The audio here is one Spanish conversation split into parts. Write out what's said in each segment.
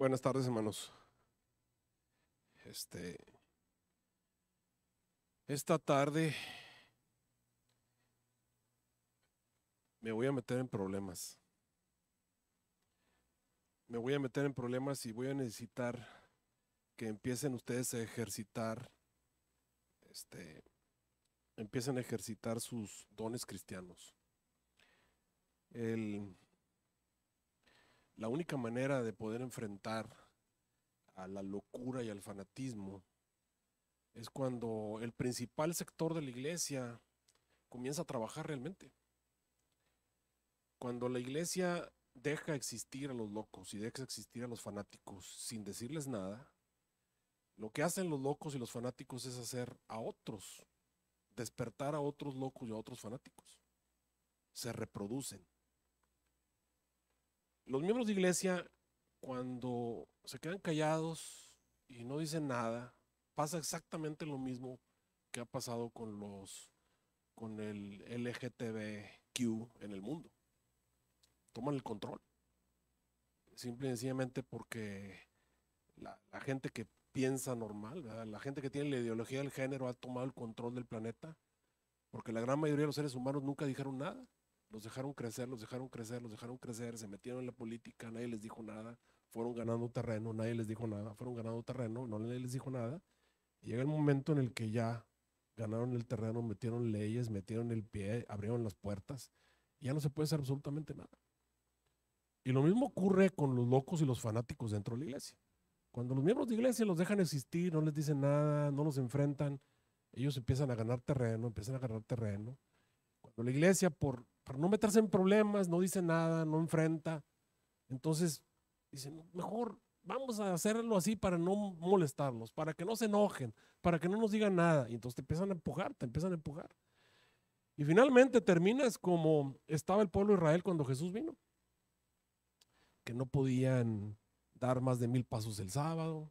Buenas tardes, hermanos. Este, esta tarde me voy a meter en problemas. Me voy a meter en problemas y voy a necesitar que empiecen ustedes a ejercitar, este, empiecen a ejercitar sus dones cristianos. El la única manera de poder enfrentar a la locura y al fanatismo es cuando el principal sector de la iglesia comienza a trabajar realmente. Cuando la iglesia deja existir a los locos y deja existir a los fanáticos sin decirles nada, lo que hacen los locos y los fanáticos es hacer a otros, despertar a otros locos y a otros fanáticos. Se reproducen los miembros de iglesia, cuando se quedan callados y no dicen nada, pasa exactamente lo mismo que ha pasado con los con el LGTBQ en el mundo. Toman el control. Simple y sencillamente porque la, gente que piensa normal, la gente que tiene la ideología del género ha tomado el control del planeta, porque la gran mayoría de los seres humanos nunca dijeron nada los dejaron crecer, los dejaron crecer, los dejaron crecer, se metieron en la política, nadie les dijo nada, fueron ganando terreno, nadie les dijo nada, fueron ganando terreno, no nadie les dijo nada. llega el momento en el que ya ganaron el terreno, metieron leyes, metieron el pie, abrieron las puertas, y ya no se puede hacer absolutamente nada. Y lo mismo ocurre con los locos y los fanáticos dentro de la iglesia. Cuando los miembros de iglesia los dejan existir, no les dicen nada, no los enfrentan, ellos empiezan a ganar terreno, empiezan a ganar terreno. Cuando la iglesia, por para no meterse en problemas, no dice nada, no enfrenta. Entonces, dicen, mejor vamos a hacerlo así para no molestarlos, para que no se enojen, para que no nos digan nada. Y entonces te empiezan a empujar, te empiezan a empujar. Y finalmente terminas como estaba el pueblo de Israel cuando Jesús vino, que no podían dar más de mil pasos el sábado,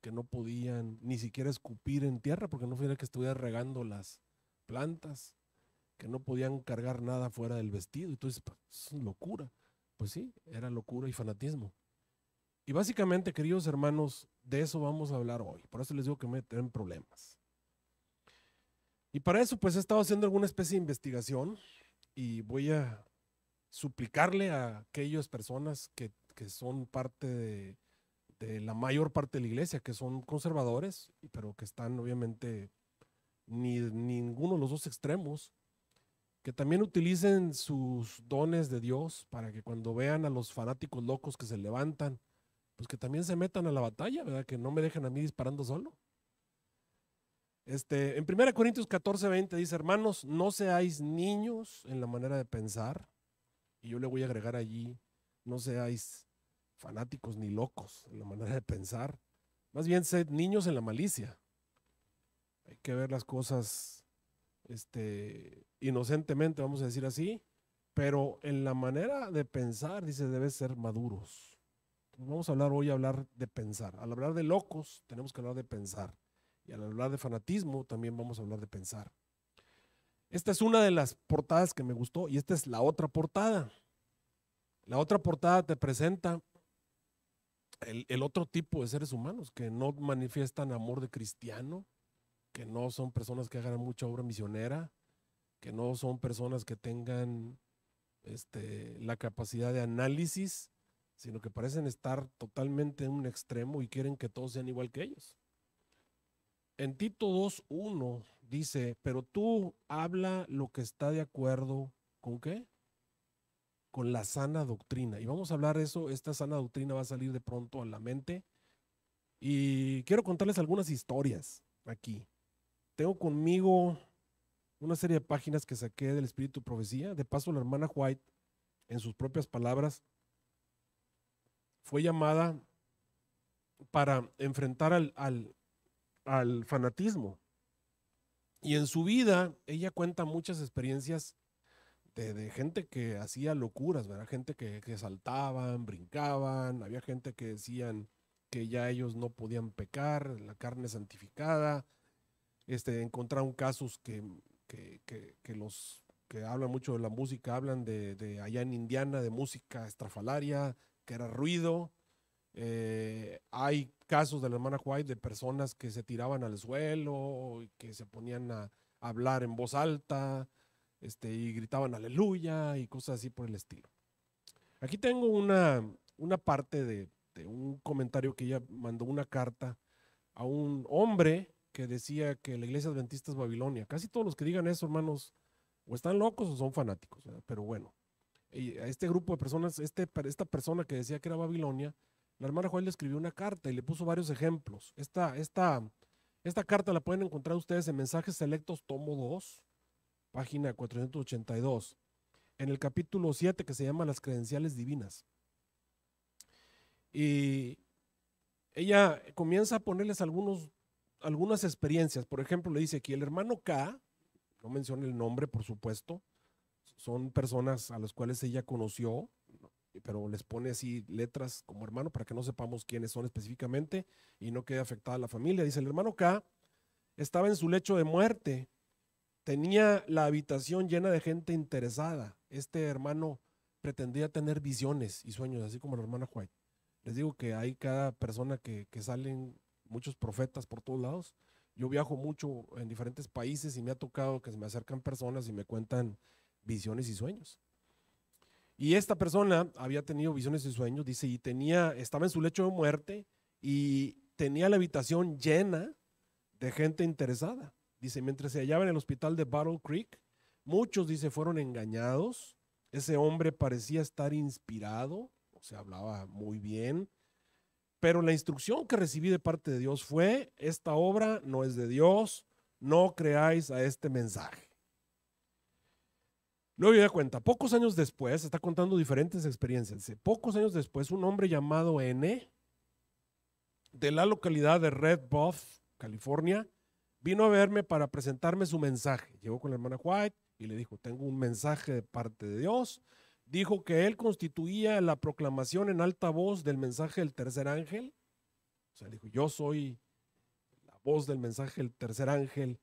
que no podían ni siquiera escupir en tierra porque no fuera que estuviera regando las plantas, que no podían cargar nada fuera del vestido. Entonces, pues, es locura. Pues sí, era locura y fanatismo. Y básicamente, queridos hermanos, de eso vamos a hablar hoy. Por eso les digo que me tienen problemas. Y para eso, pues he estado haciendo alguna especie de investigación y voy a suplicarle a aquellas personas que, que son parte de, de, la mayor parte de la iglesia, que son conservadores, pero que están obviamente ni ninguno de los dos extremos, que también utilicen sus dones de Dios para que cuando vean a los fanáticos locos que se levantan, pues que también se metan a la batalla, ¿verdad? Que no me dejen a mí disparando solo. Este, en 1 Corintios 14, 20 dice, hermanos, no seáis niños en la manera de pensar. Y yo le voy a agregar allí, no seáis fanáticos ni locos en la manera de pensar. Más bien sed niños en la malicia. Hay que ver las cosas este, inocentemente, vamos a decir así, pero en la manera de pensar, dice, debe ser maduros. vamos a hablar hoy, a hablar de pensar. Al hablar de locos, tenemos que hablar de pensar. Y al hablar de fanatismo, también vamos a hablar de pensar. Esta es una de las portadas que me gustó y esta es la otra portada. La otra portada te presenta el, el otro tipo de seres humanos que no manifiestan amor de cristiano, que no son personas que hagan mucha obra misionera, que no son personas que tengan este, la capacidad de análisis, sino que parecen estar totalmente en un extremo y quieren que todos sean igual que ellos. En Tito 2.1 dice, pero tú habla lo que está de acuerdo con qué? Con la sana doctrina. Y vamos a hablar eso, esta sana doctrina va a salir de pronto a la mente. Y quiero contarles algunas historias aquí tengo conmigo una serie de páginas que saqué del Espíritu Profecía. De paso, la hermana White, en sus propias palabras, fue llamada para enfrentar al, fanatismo. Y en su vida, ella cuenta muchas experiencias de, gente que hacía locuras, ¿verdad? Gente que, saltaban, brincaban, había gente que decían que ya ellos no podían pecar, la carne santificada, este, Encontraron casos que, que, que, los que hablan mucho de la música, hablan de, de allá en Indiana, de música estrafalaria, que era ruido. Eh, hay casos de la hermana White de personas que se tiraban al suelo y que se ponían a hablar en voz alta este, y gritaban aleluya y cosas así por el estilo. Aquí tengo una, una parte de, de un comentario que ella mandó una carta a un hombre que decía que la iglesia adventista es Babilonia. Casi todos los que digan eso, hermanos, o están locos o son fanáticos, pero bueno. a este grupo de personas, este esta persona que decía que era Babilonia, la hermana Joel le escribió una carta y le puso varios ejemplos. Esta, esta carta la pueden encontrar ustedes en Mensajes Selectos, tomo 2, página 482, en el capítulo 7 que se llama Las credenciales divinas. Y ella comienza a ponerles algunos algunas experiencias. Por ejemplo, le dice aquí el hermano K, no menciona el nombre, por supuesto, son personas a las cuales ella conoció, pero les pone así letras como hermano para que no sepamos quiénes son específicamente y no quede afectada la familia. Dice, el hermano K estaba en su lecho de muerte, tenía la habitación llena de gente interesada. Este hermano pretendía tener visiones y sueños, así como la hermana White. Les digo que hay cada persona que, que salen muchos profetas por todos lados. Yo viajo mucho en diferentes países y me ha tocado que se me acercan personas y me cuentan visiones y sueños. Y esta persona había tenido visiones y sueños, dice, y tenía, estaba en su lecho de muerte y tenía la habitación llena de gente interesada. Dice, mientras se hallaba en el hospital de Battle Creek, muchos, dice, fueron engañados. Ese hombre parecía estar inspirado, o sea, hablaba muy bien, pero la instrucción que recibí de parte de Dios fue, esta obra no es de Dios, no creáis a este mensaje. Luego yo di cuenta, pocos años después, está contando diferentes experiencias, pocos años después, un hombre llamado N, de la localidad de Red Buff, California, vino a verme para presentarme su mensaje. Llegó con la hermana White y le dijo, tengo un mensaje de parte de Dios, dijo que él constituía la proclamación en alta voz del mensaje del tercer ángel. O sea, dijo, yo soy la voz del mensaje del tercer ángel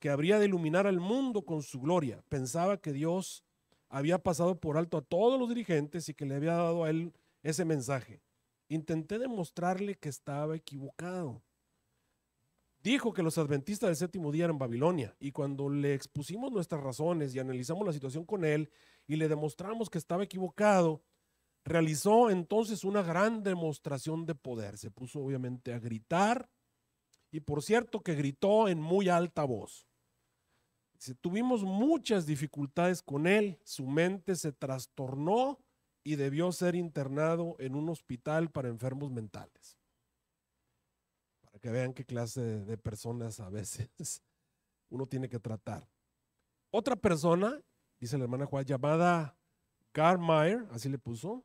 que habría de iluminar al mundo con su gloria. Pensaba que Dios había pasado por alto a todos los dirigentes y que le había dado a él ese mensaje. Intenté demostrarle que estaba equivocado dijo que los adventistas del séptimo día eran Babilonia y cuando le expusimos nuestras razones y analizamos la situación con él y le demostramos que estaba equivocado, realizó entonces una gran demostración de poder. Se puso obviamente a gritar y por cierto que gritó en muy alta voz. Tuvimos muchas dificultades con él, su mente se trastornó y debió ser internado en un hospital para enfermos mentales que vean qué clase de, personas a veces uno tiene que tratar. Otra persona, dice la hermana Juárez, llamada Meyer, así le puso,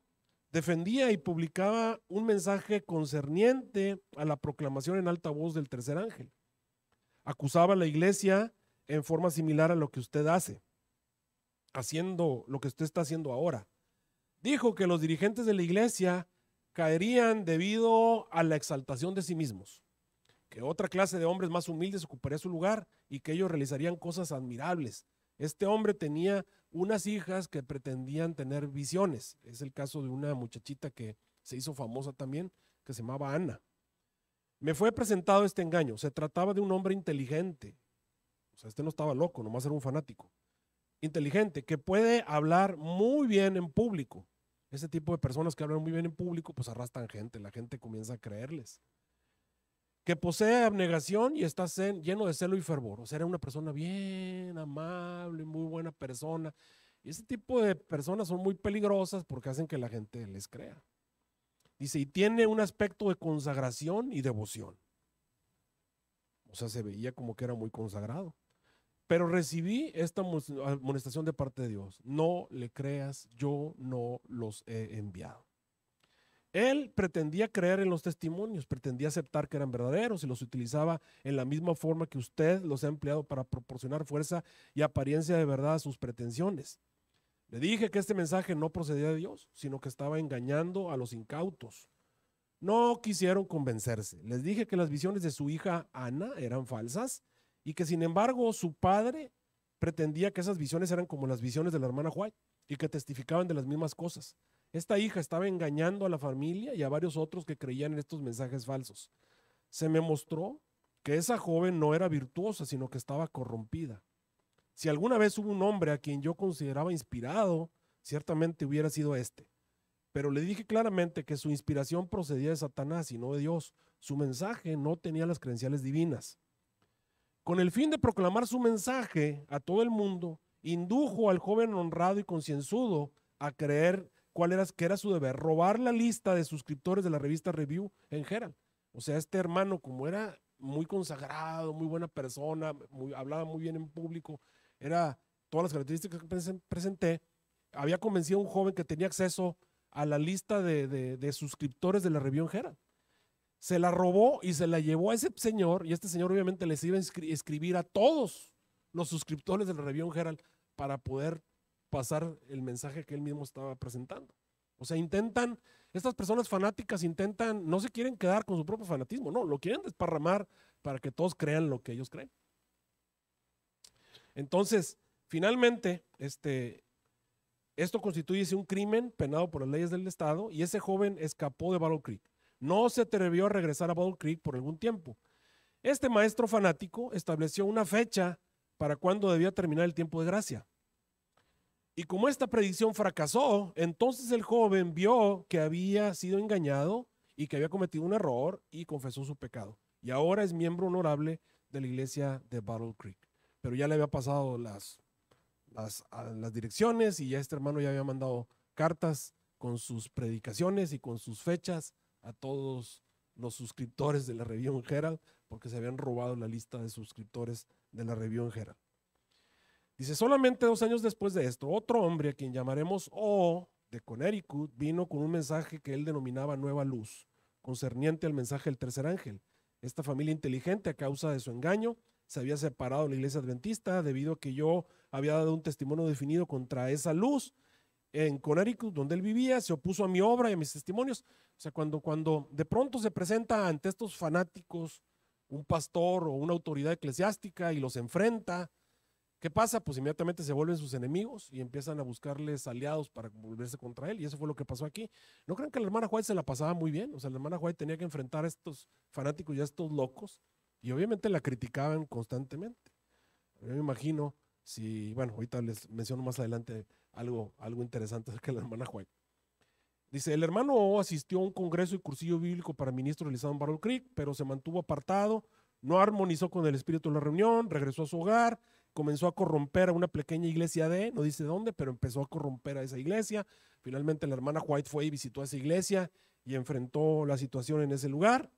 defendía y publicaba un mensaje concerniente a la proclamación en alta voz del tercer ángel. Acusaba a la iglesia en forma similar a lo que usted hace, haciendo lo que usted está haciendo ahora. Dijo que los dirigentes de la iglesia caerían debido a la exaltación de sí mismos que otra clase de hombres más humildes ocuparía su lugar y que ellos realizarían cosas admirables. Este hombre tenía unas hijas que pretendían tener visiones. Es el caso de una muchachita que se hizo famosa también, que se llamaba Ana. Me fue presentado este engaño. Se trataba de un hombre inteligente. O sea, este no estaba loco, nomás era un fanático. Inteligente, que puede hablar muy bien en público. Ese tipo de personas que hablan muy bien en público, pues arrastran gente. La gente comienza a creerles que posee abnegación y está lleno de celo y fervor. O sea, era una persona bien amable, muy buena persona. Y ese tipo de personas son muy peligrosas porque hacen que la gente les crea. Dice, y tiene un aspecto de consagración y devoción. O sea, se veía como que era muy consagrado. Pero recibí esta ah, amonestación de parte de Dios. No le creas, yo no los he enviado. Él pretendía creer en los testimonios, pretendía aceptar que eran verdaderos y los utilizaba en la misma forma que usted los ha empleado para proporcionar fuerza y apariencia de verdad a sus pretensiones. Le dije que este mensaje no procedía de Dios, sino que estaba engañando a los incautos. No quisieron convencerse. Les dije que las visiones de su hija Ana eran falsas y que sin embargo su padre pretendía que esas visiones eran como las visiones de la hermana White y que testificaban de las mismas cosas. Esta hija estaba engañando a la familia y a varios otros que creían en estos mensajes falsos. Se me mostró que esa joven no era virtuosa, sino que estaba corrompida. Si alguna vez hubo un hombre a quien yo consideraba inspirado, ciertamente hubiera sido este. Pero le dije claramente que su inspiración procedía de Satanás y no de Dios. Su mensaje no tenía las credenciales divinas. Con el fin de proclamar su mensaje a todo el mundo, indujo al joven honrado y concienzudo a creer cuál era, era su deber, robar la lista de suscriptores de la revista Review en Herald. O sea, este hermano, como era muy consagrado, muy buena persona, muy, hablaba muy bien en público, era todas las características que presenté, había convencido a un joven que tenía acceso a la lista de, suscriptores de la Review en Herald. Se la robó y se la llevó a ese señor, y este señor obviamente les iba a escribir a todos los suscriptores de la Review en Herald para poder pasar el mensaje que él mismo estaba presentando. O sea, intentan, estas personas fanáticas intentan, no se quieren quedar con su propio fanatismo, no, lo quieren desparramar para que todos crean lo que ellos creen. Entonces, finalmente, este, esto constituye un crimen penado por las leyes del Estado y ese joven escapó de Battle Creek. No se atrevió a regresar a Battle Creek por algún tiempo. Este maestro fanático estableció una fecha para cuando debía terminar el tiempo de gracia. Y como esta predicción fracasó, entonces el joven vio que había sido engañado y que había cometido un error y confesó su pecado. Y ahora es miembro honorable de la iglesia de Battle Creek. Pero ya le había pasado las, las, direcciones y ya este hermano ya había mandado cartas con sus predicaciones y con sus fechas a todos los suscriptores de la Revión Herald porque se habían robado la lista de suscriptores de la Revión Herald. Dice, solamente dos años después de esto, otro hombre a quien llamaremos O de Connecticut vino con un mensaje que él denominaba Nueva Luz, concerniente al mensaje del tercer ángel. Esta familia inteligente, a causa de su engaño, se había separado de la iglesia adventista debido a que yo había dado un testimonio definido contra esa luz en Connecticut, donde él vivía, se opuso a mi obra y a mis testimonios. O sea, cuando, cuando de pronto se presenta ante estos fanáticos un pastor o una autoridad eclesiástica y los enfrenta, ¿Qué pasa? Pues inmediatamente se vuelven sus enemigos y empiezan a buscarles aliados para volverse contra él. Y eso fue lo que pasó aquí. ¿No creen que la hermana White se la pasaba muy bien? O sea, la hermana White tenía que enfrentar a estos fanáticos y a estos locos. Y obviamente la criticaban constantemente. Yo me imagino si, bueno, ahorita les menciono más adelante algo, algo interesante acerca de la hermana White. Dice, el hermano O asistió a un congreso y cursillo bíblico para ministros realizado en Barrow Creek, pero se mantuvo apartado, no armonizó con el espíritu de la reunión, regresó a su hogar, comenzó a corromper a una pequeña iglesia de, no dice dónde, pero empezó a corromper a esa iglesia. Finalmente la hermana White fue y visitó esa iglesia y enfrentó la situación en ese lugar.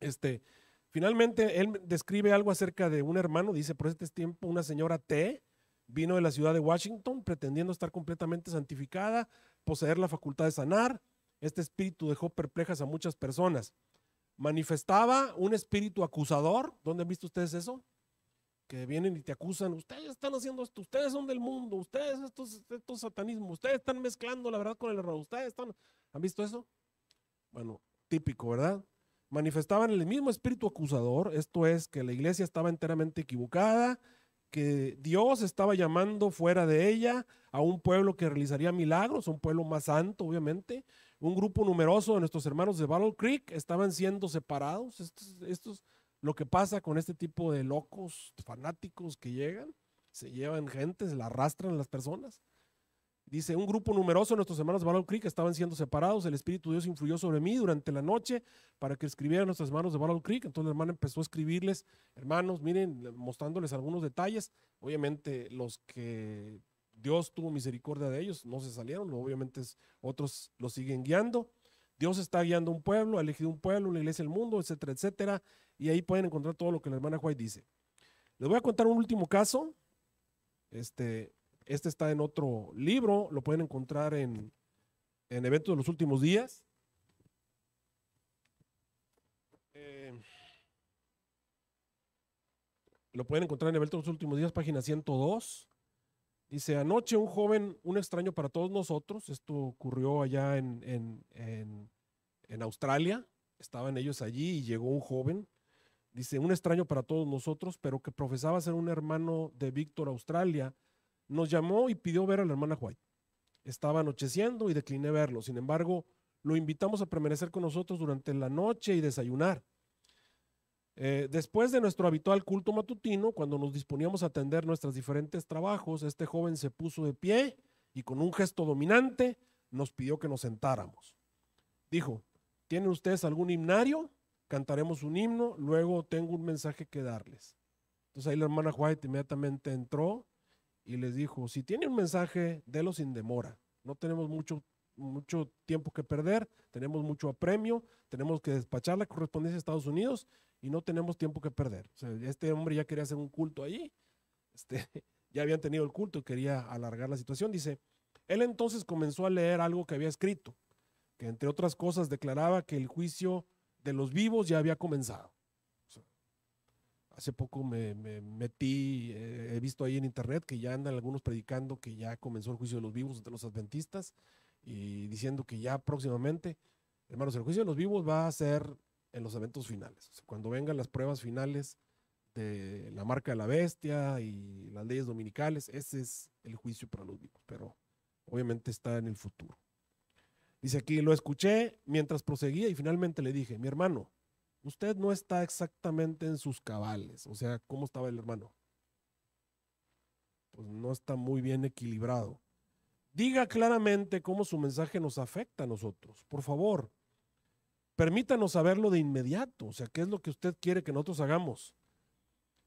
Este, finalmente él describe algo acerca de un hermano, dice, por este tiempo una señora T vino de la ciudad de Washington pretendiendo estar completamente santificada, poseer la facultad de sanar. Este espíritu dejó perplejas a muchas personas. Manifestaba un espíritu acusador. ¿Dónde han visto ustedes eso? que vienen y te acusan, ustedes están haciendo esto, ustedes son del mundo, ustedes estos, estos satanismo, ustedes están mezclando la verdad con el error, ustedes están, ¿han visto eso? Bueno, típico, ¿verdad? Manifestaban el mismo espíritu acusador, esto es, que la iglesia estaba enteramente equivocada, que Dios estaba llamando fuera de ella a un pueblo que realizaría milagros, un pueblo más santo, obviamente. Un grupo numeroso de nuestros hermanos de Battle Creek estaban siendo separados. Estos, estos lo que pasa con este tipo de locos, fanáticos que llegan, se llevan gente, se la arrastran las personas. Dice, un grupo numeroso de nuestros hermanos de Battle Creek estaban siendo separados, el Espíritu de Dios influyó sobre mí durante la noche para que escribieran a nuestros hermanos de Battle Creek. Entonces el hermano empezó a escribirles, hermanos, miren, mostrándoles algunos detalles. Obviamente los que Dios tuvo misericordia de ellos, no se salieron, obviamente otros los siguen guiando. Dios está guiando un pueblo, ha elegido un pueblo, la iglesia, el mundo, etcétera, etcétera y ahí pueden encontrar todo lo que la hermana White dice. Les voy a contar un último caso. Este, este está en otro libro, lo pueden encontrar en, eventos de los últimos días. Eh, lo pueden encontrar en eventos de los últimos días, página 102. Dice, anoche un joven, un extraño para todos nosotros, esto ocurrió allá en Australia, estaban ellos allí y llegó un joven Dice, un extraño para todos nosotros, pero que profesaba ser un hermano de Víctor Australia, nos llamó y pidió ver a la hermana White. Estaba anocheciendo y decliné verlo. Sin embargo, lo invitamos a permanecer con nosotros durante la noche y desayunar. Eh, después de nuestro habitual culto matutino, cuando nos disponíamos a atender nuestros diferentes trabajos, este joven se puso de pie y con un gesto dominante nos pidió que nos sentáramos. Dijo, ¿tienen ustedes algún himnario? cantaremos un himno, luego tengo un mensaje que darles. Entonces ahí la hermana White inmediatamente entró y les dijo, si tiene un mensaje, délo sin demora. No tenemos mucho, mucho tiempo que perder, tenemos mucho apremio, tenemos que despachar la correspondencia a Estados Unidos y no tenemos tiempo que perder. este hombre ya quería hacer un culto allí, este, ya habían tenido el culto y quería alargar la situación. Dice, él entonces comenzó a leer algo que había escrito, que entre otras cosas declaraba que el juicio de los vivos ya había comenzado. hace poco me, metí, eh, he visto ahí en internet que ya andan algunos predicando que ya comenzó el juicio de los vivos entre los adventistas y diciendo que ya próximamente, hermanos, el juicio de los vivos va a ser en los eventos finales. cuando vengan las pruebas finales de la marca de la bestia y las leyes dominicales, ese es el juicio para los vivos, pero obviamente está en el futuro. Dice aquí, lo escuché mientras proseguía y finalmente le dije, mi hermano, usted no está exactamente en sus cabales. O sea, ¿cómo estaba el hermano? Pues no está muy bien equilibrado. Diga claramente cómo su mensaje nos afecta a nosotros. Por favor, permítanos saberlo de inmediato. O sea, ¿qué es lo que usted quiere que nosotros hagamos?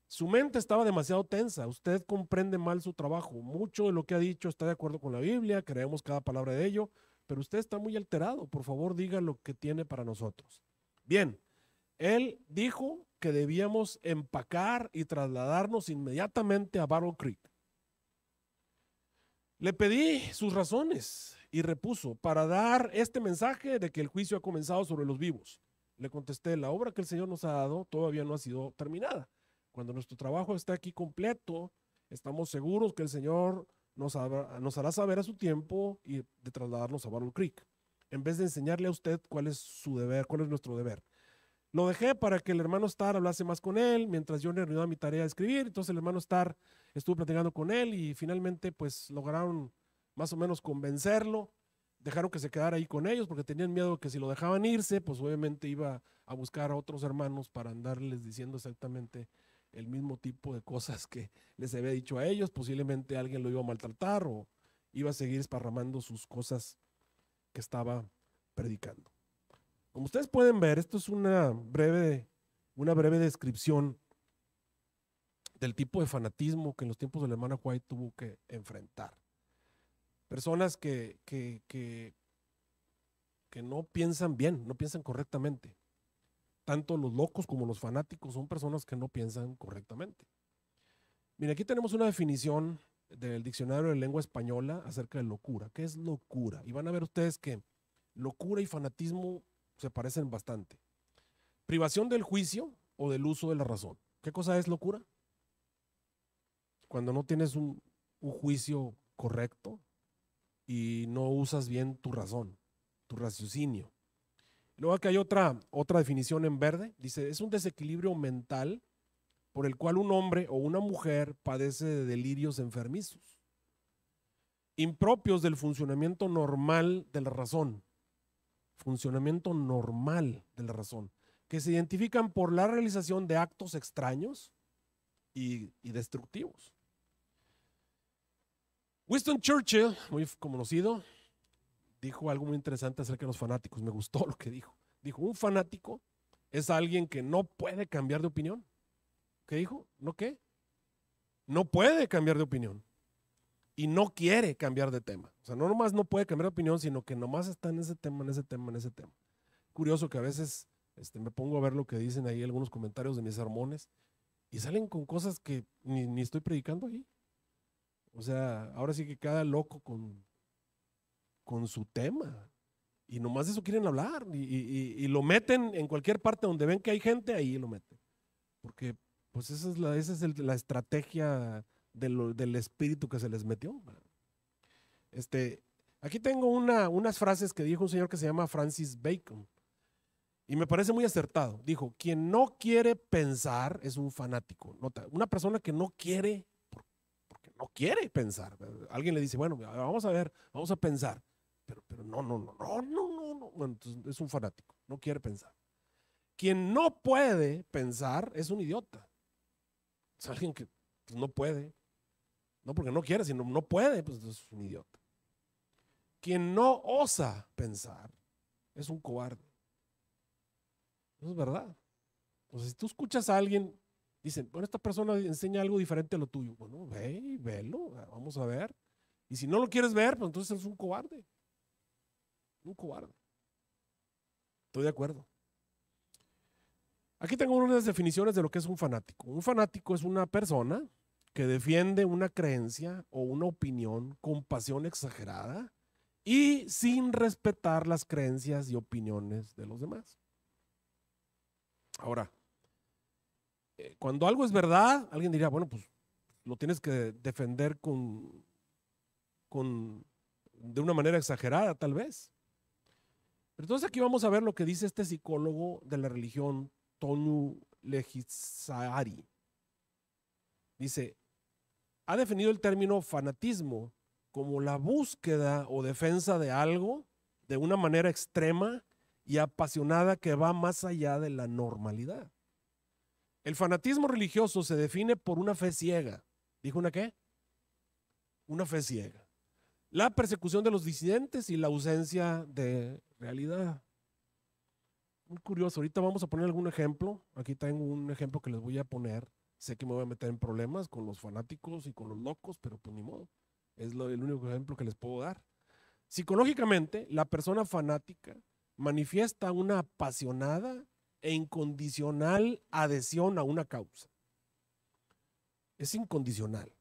Su mente estaba demasiado tensa. Usted comprende mal su trabajo. Mucho de lo que ha dicho está de acuerdo con la Biblia. Creemos cada palabra de ello pero usted está muy alterado, por favor diga lo que tiene para nosotros. Bien, él dijo que debíamos empacar y trasladarnos inmediatamente a Battle Creek. Le pedí sus razones y repuso para dar este mensaje de que el juicio ha comenzado sobre los vivos. Le contesté, la obra que el Señor nos ha dado todavía no ha sido terminada. Cuando nuestro trabajo está aquí completo, estamos seguros que el Señor nos, hará saber a su tiempo y de trasladarnos a Battle Creek, en vez de enseñarle a usted cuál es su deber, cuál es nuestro deber. Lo dejé para que el hermano Star hablase más con él, mientras yo le a mi tarea de escribir, entonces el hermano Star estuvo platicando con él y finalmente pues lograron más o menos convencerlo, dejaron que se quedara ahí con ellos porque tenían miedo que si lo dejaban irse, pues obviamente iba a buscar a otros hermanos para andarles diciendo exactamente el mismo tipo de cosas que les había dicho a ellos. Posiblemente alguien lo iba a maltratar o iba a seguir esparramando sus cosas que estaba predicando. Como ustedes pueden ver, esto es una breve, una breve descripción del tipo de fanatismo que en los tiempos de la hermana White tuvo que enfrentar. Personas que, que, que no piensan bien, no piensan correctamente, tanto los locos como los fanáticos son personas que no piensan correctamente. Mira, aquí tenemos una definición del diccionario de lengua española acerca de locura. ¿Qué es locura? Y van a ver ustedes que locura y fanatismo se parecen bastante. Privación del juicio o del uso de la razón. ¿Qué cosa es locura? Cuando no tienes un juicio correcto y no usas bien tu razón, tu raciocinio. Luego aquí hay otra, otra definición en verde. Dice, es un desequilibrio mental por el cual un hombre o una mujer padece de delirios enfermizos, impropios del funcionamiento normal de la razón. Funcionamiento normal de la razón. Que se identifican por la realización de actos extraños y, y destructivos. Winston Churchill, muy conocido, dijo algo muy interesante acerca de los fanáticos. Me gustó lo que dijo. Dijo, un fanático es alguien que no puede cambiar de opinión. ¿Qué dijo? ¿No qué? No puede cambiar de opinión. Y no quiere cambiar de tema. O sea, no nomás no puede cambiar de opinión, sino que nomás está en ese tema, en ese tema, en ese tema. Curioso que a veces este, me pongo a ver lo que dicen ahí algunos comentarios de mis sermones y salen con cosas que ni, ni estoy predicando ahí. O sea, ahora sí que cada loco con, con su tema. Y nomás de eso quieren hablar. Y, lo meten en cualquier parte donde ven que hay gente, ahí lo meten. Porque pues esa es la, es la estrategia del espíritu que se les metió. Este, aquí tengo una, unas frases que dijo un señor que se llama Francis Bacon. Y me parece muy acertado. Dijo, quien no quiere pensar es un fanático. Nota, una persona que no quiere, porque no quiere pensar. Alguien le dice, bueno, vamos a ver, vamos a pensar pero, pero no, no, no, no, no, no, no. Bueno, entonces es un fanático, no quiere pensar. Quien no puede pensar es un idiota. Es alguien que pues, no puede. No porque no quiere, sino no puede, pues es un idiota. Quien no osa pensar es un cobarde. Eso es verdad. Entonces, si tú escuchas a alguien, dicen, bueno, esta persona enseña algo diferente a lo tuyo. Bueno, ve y velo, vamos a ver. Y si no lo quieres ver, pues entonces es un cobarde un cobarde. Estoy de acuerdo. Aquí tengo unas definiciones de lo que es un fanático. Un fanático es una persona que defiende una creencia o una opinión con pasión exagerada y sin respetar las creencias y opiniones de los demás. Ahora, eh, cuando algo es verdad, alguien diría, bueno, pues lo tienes que defender con, con, de una manera exagerada, tal vez entonces aquí vamos a ver lo que dice este psicólogo de la religión, Tonu Legisari. Dice, ha definido el término fanatismo como la búsqueda o defensa de algo de una manera extrema y apasionada que va más allá de la normalidad. El fanatismo religioso se define por una fe ciega. ¿Dijo una qué? Una fe ciega. La persecución de los disidentes y la ausencia de realidad. Muy curioso. Ahorita vamos a poner algún ejemplo. Aquí tengo un ejemplo que les voy a poner. Sé que me voy a meter en problemas con los fanáticos y con los locos, pero pues ni modo. Es el único ejemplo que les puedo dar. Psicológicamente, la persona fanática manifiesta una apasionada e incondicional adhesión a una causa. Es incondicional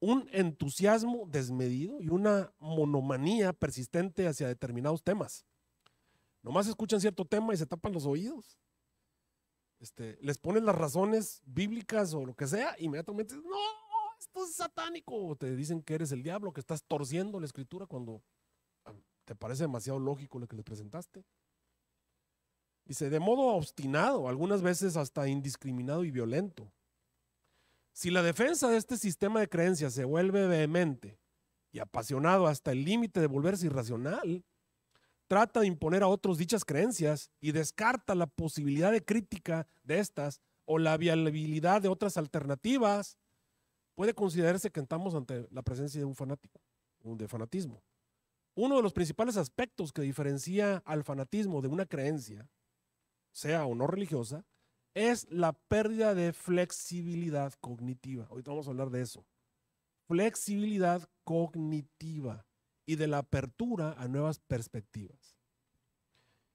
un entusiasmo desmedido y una monomanía persistente hacia determinados temas. Nomás escuchan cierto tema y se tapan los oídos. Este, les ponen las razones bíblicas o lo que sea, inmediatamente, no, esto es satánico. Te dicen que eres el diablo, que estás torciendo la escritura cuando ah, te parece demasiado lógico lo que le presentaste. Dice, de modo obstinado, algunas veces hasta indiscriminado y violento, si la defensa de este sistema de creencias se vuelve vehemente y apasionado hasta el límite de volverse irracional, trata de imponer a otros dichas creencias y descarta la posibilidad de crítica de estas o la viabilidad de otras alternativas, puede considerarse que estamos ante la presencia de un fanático, de fanatismo. Uno de los principales aspectos que diferencia al fanatismo de una creencia, sea o no religiosa, es la pérdida de flexibilidad cognitiva. Ahorita vamos a hablar de eso. Flexibilidad cognitiva y de la apertura a nuevas perspectivas.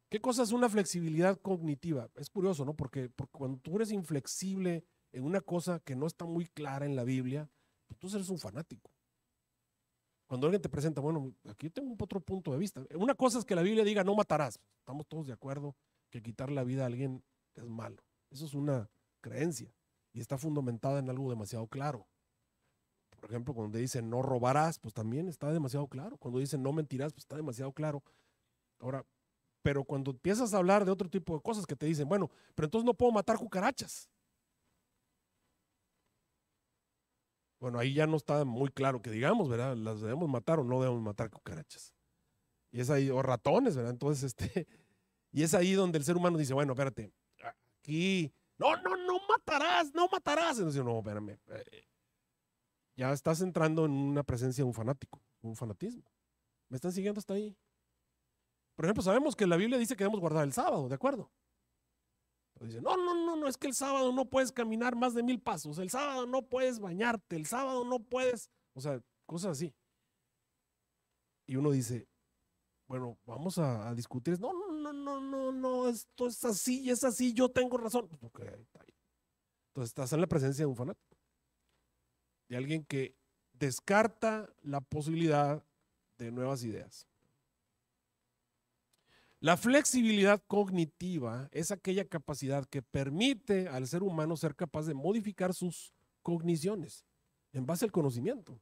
¿Qué cosa es una flexibilidad cognitiva? Es curioso, ¿no? Porque, cuando tú eres inflexible en una cosa que no está muy clara en la Biblia, pues tú eres un fanático. Cuando alguien te presenta, bueno, aquí tengo tengo otro punto de vista. Una cosa es que la Biblia diga no matarás. Estamos todos de acuerdo que quitar la vida a alguien es malo. Eso es una creencia y está fundamentada en algo demasiado claro. Por ejemplo, cuando dicen no robarás, pues también está demasiado claro. Cuando dicen no mentirás, pues está demasiado claro. Ahora, pero cuando empiezas a hablar de otro tipo de cosas que te dicen, bueno, pero entonces no puedo matar cucarachas. Bueno, ahí ya no está muy claro que digamos, ¿verdad? Las debemos matar o no debemos matar cucarachas. Y es ahí, o ratones, ¿verdad? Entonces, este, y es ahí donde el ser humano dice, bueno, espérate, aquí. No, no, no matarás, no matarás. Entonces no, espérame. Eh, ya estás entrando en una presencia de un fanático, un fanatismo. Me están siguiendo hasta ahí. Por ejemplo, sabemos que la Biblia dice que debemos guardar el sábado, ¿de acuerdo? Dice, no, no, no, no, es que el sábado no puedes caminar más de mil pasos, el sábado no puedes bañarte, el sábado no puedes, o sea, cosas así. Y uno dice, bueno, vamos a, a discutir. No, no, no, no, no, esto es así, es así, yo tengo razón. Entonces estás en la presencia de un fanático, de alguien que descarta la posibilidad de nuevas ideas. La flexibilidad cognitiva es aquella capacidad que permite al ser humano ser capaz de modificar sus cogniciones en base al conocimiento,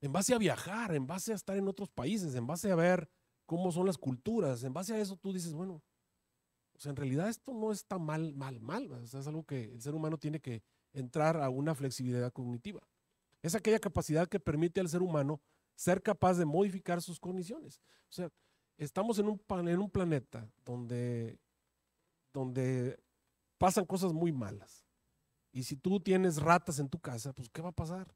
en base a viajar, en base a estar en otros países, en base a ver cómo son las culturas. En base a eso tú dices, bueno, o sea, en realidad esto no está mal, mal, mal. O sea, es algo que el ser humano tiene que entrar a una flexibilidad cognitiva. Es aquella capacidad que permite al ser humano ser capaz de modificar sus cogniciones. O sea, estamos en un, en un planeta donde, donde pasan cosas muy malas. Y si tú tienes ratas en tu casa, pues ¿qué va a pasar?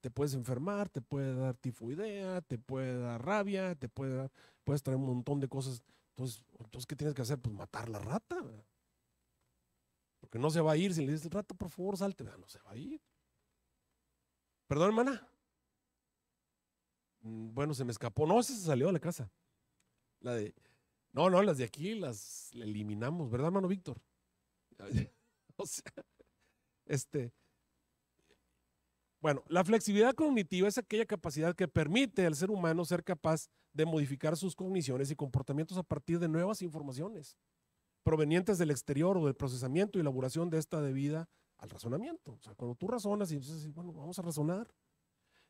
te puedes enfermar, te puede dar tifoidea, te puede dar rabia, te puede dar, puedes traer un montón de cosas. Entonces, entonces, ¿qué tienes que hacer? Pues matar la rata. Porque no se va a ir. Si le dices, rata, por favor, salte. No se va a ir. Perdón, hermana. Mm, bueno, se me escapó. No, esa se salió de la casa. La de. No, no, las de aquí las eliminamos, ¿verdad, hermano Víctor? o sea, este. Bueno, la flexibilidad cognitiva es aquella capacidad que permite al ser humano ser capaz de modificar sus cogniciones y comportamientos a partir de nuevas informaciones provenientes del exterior o del procesamiento y elaboración de esta debida al razonamiento. O sea, cuando tú razonas y dices, bueno, vamos a razonar.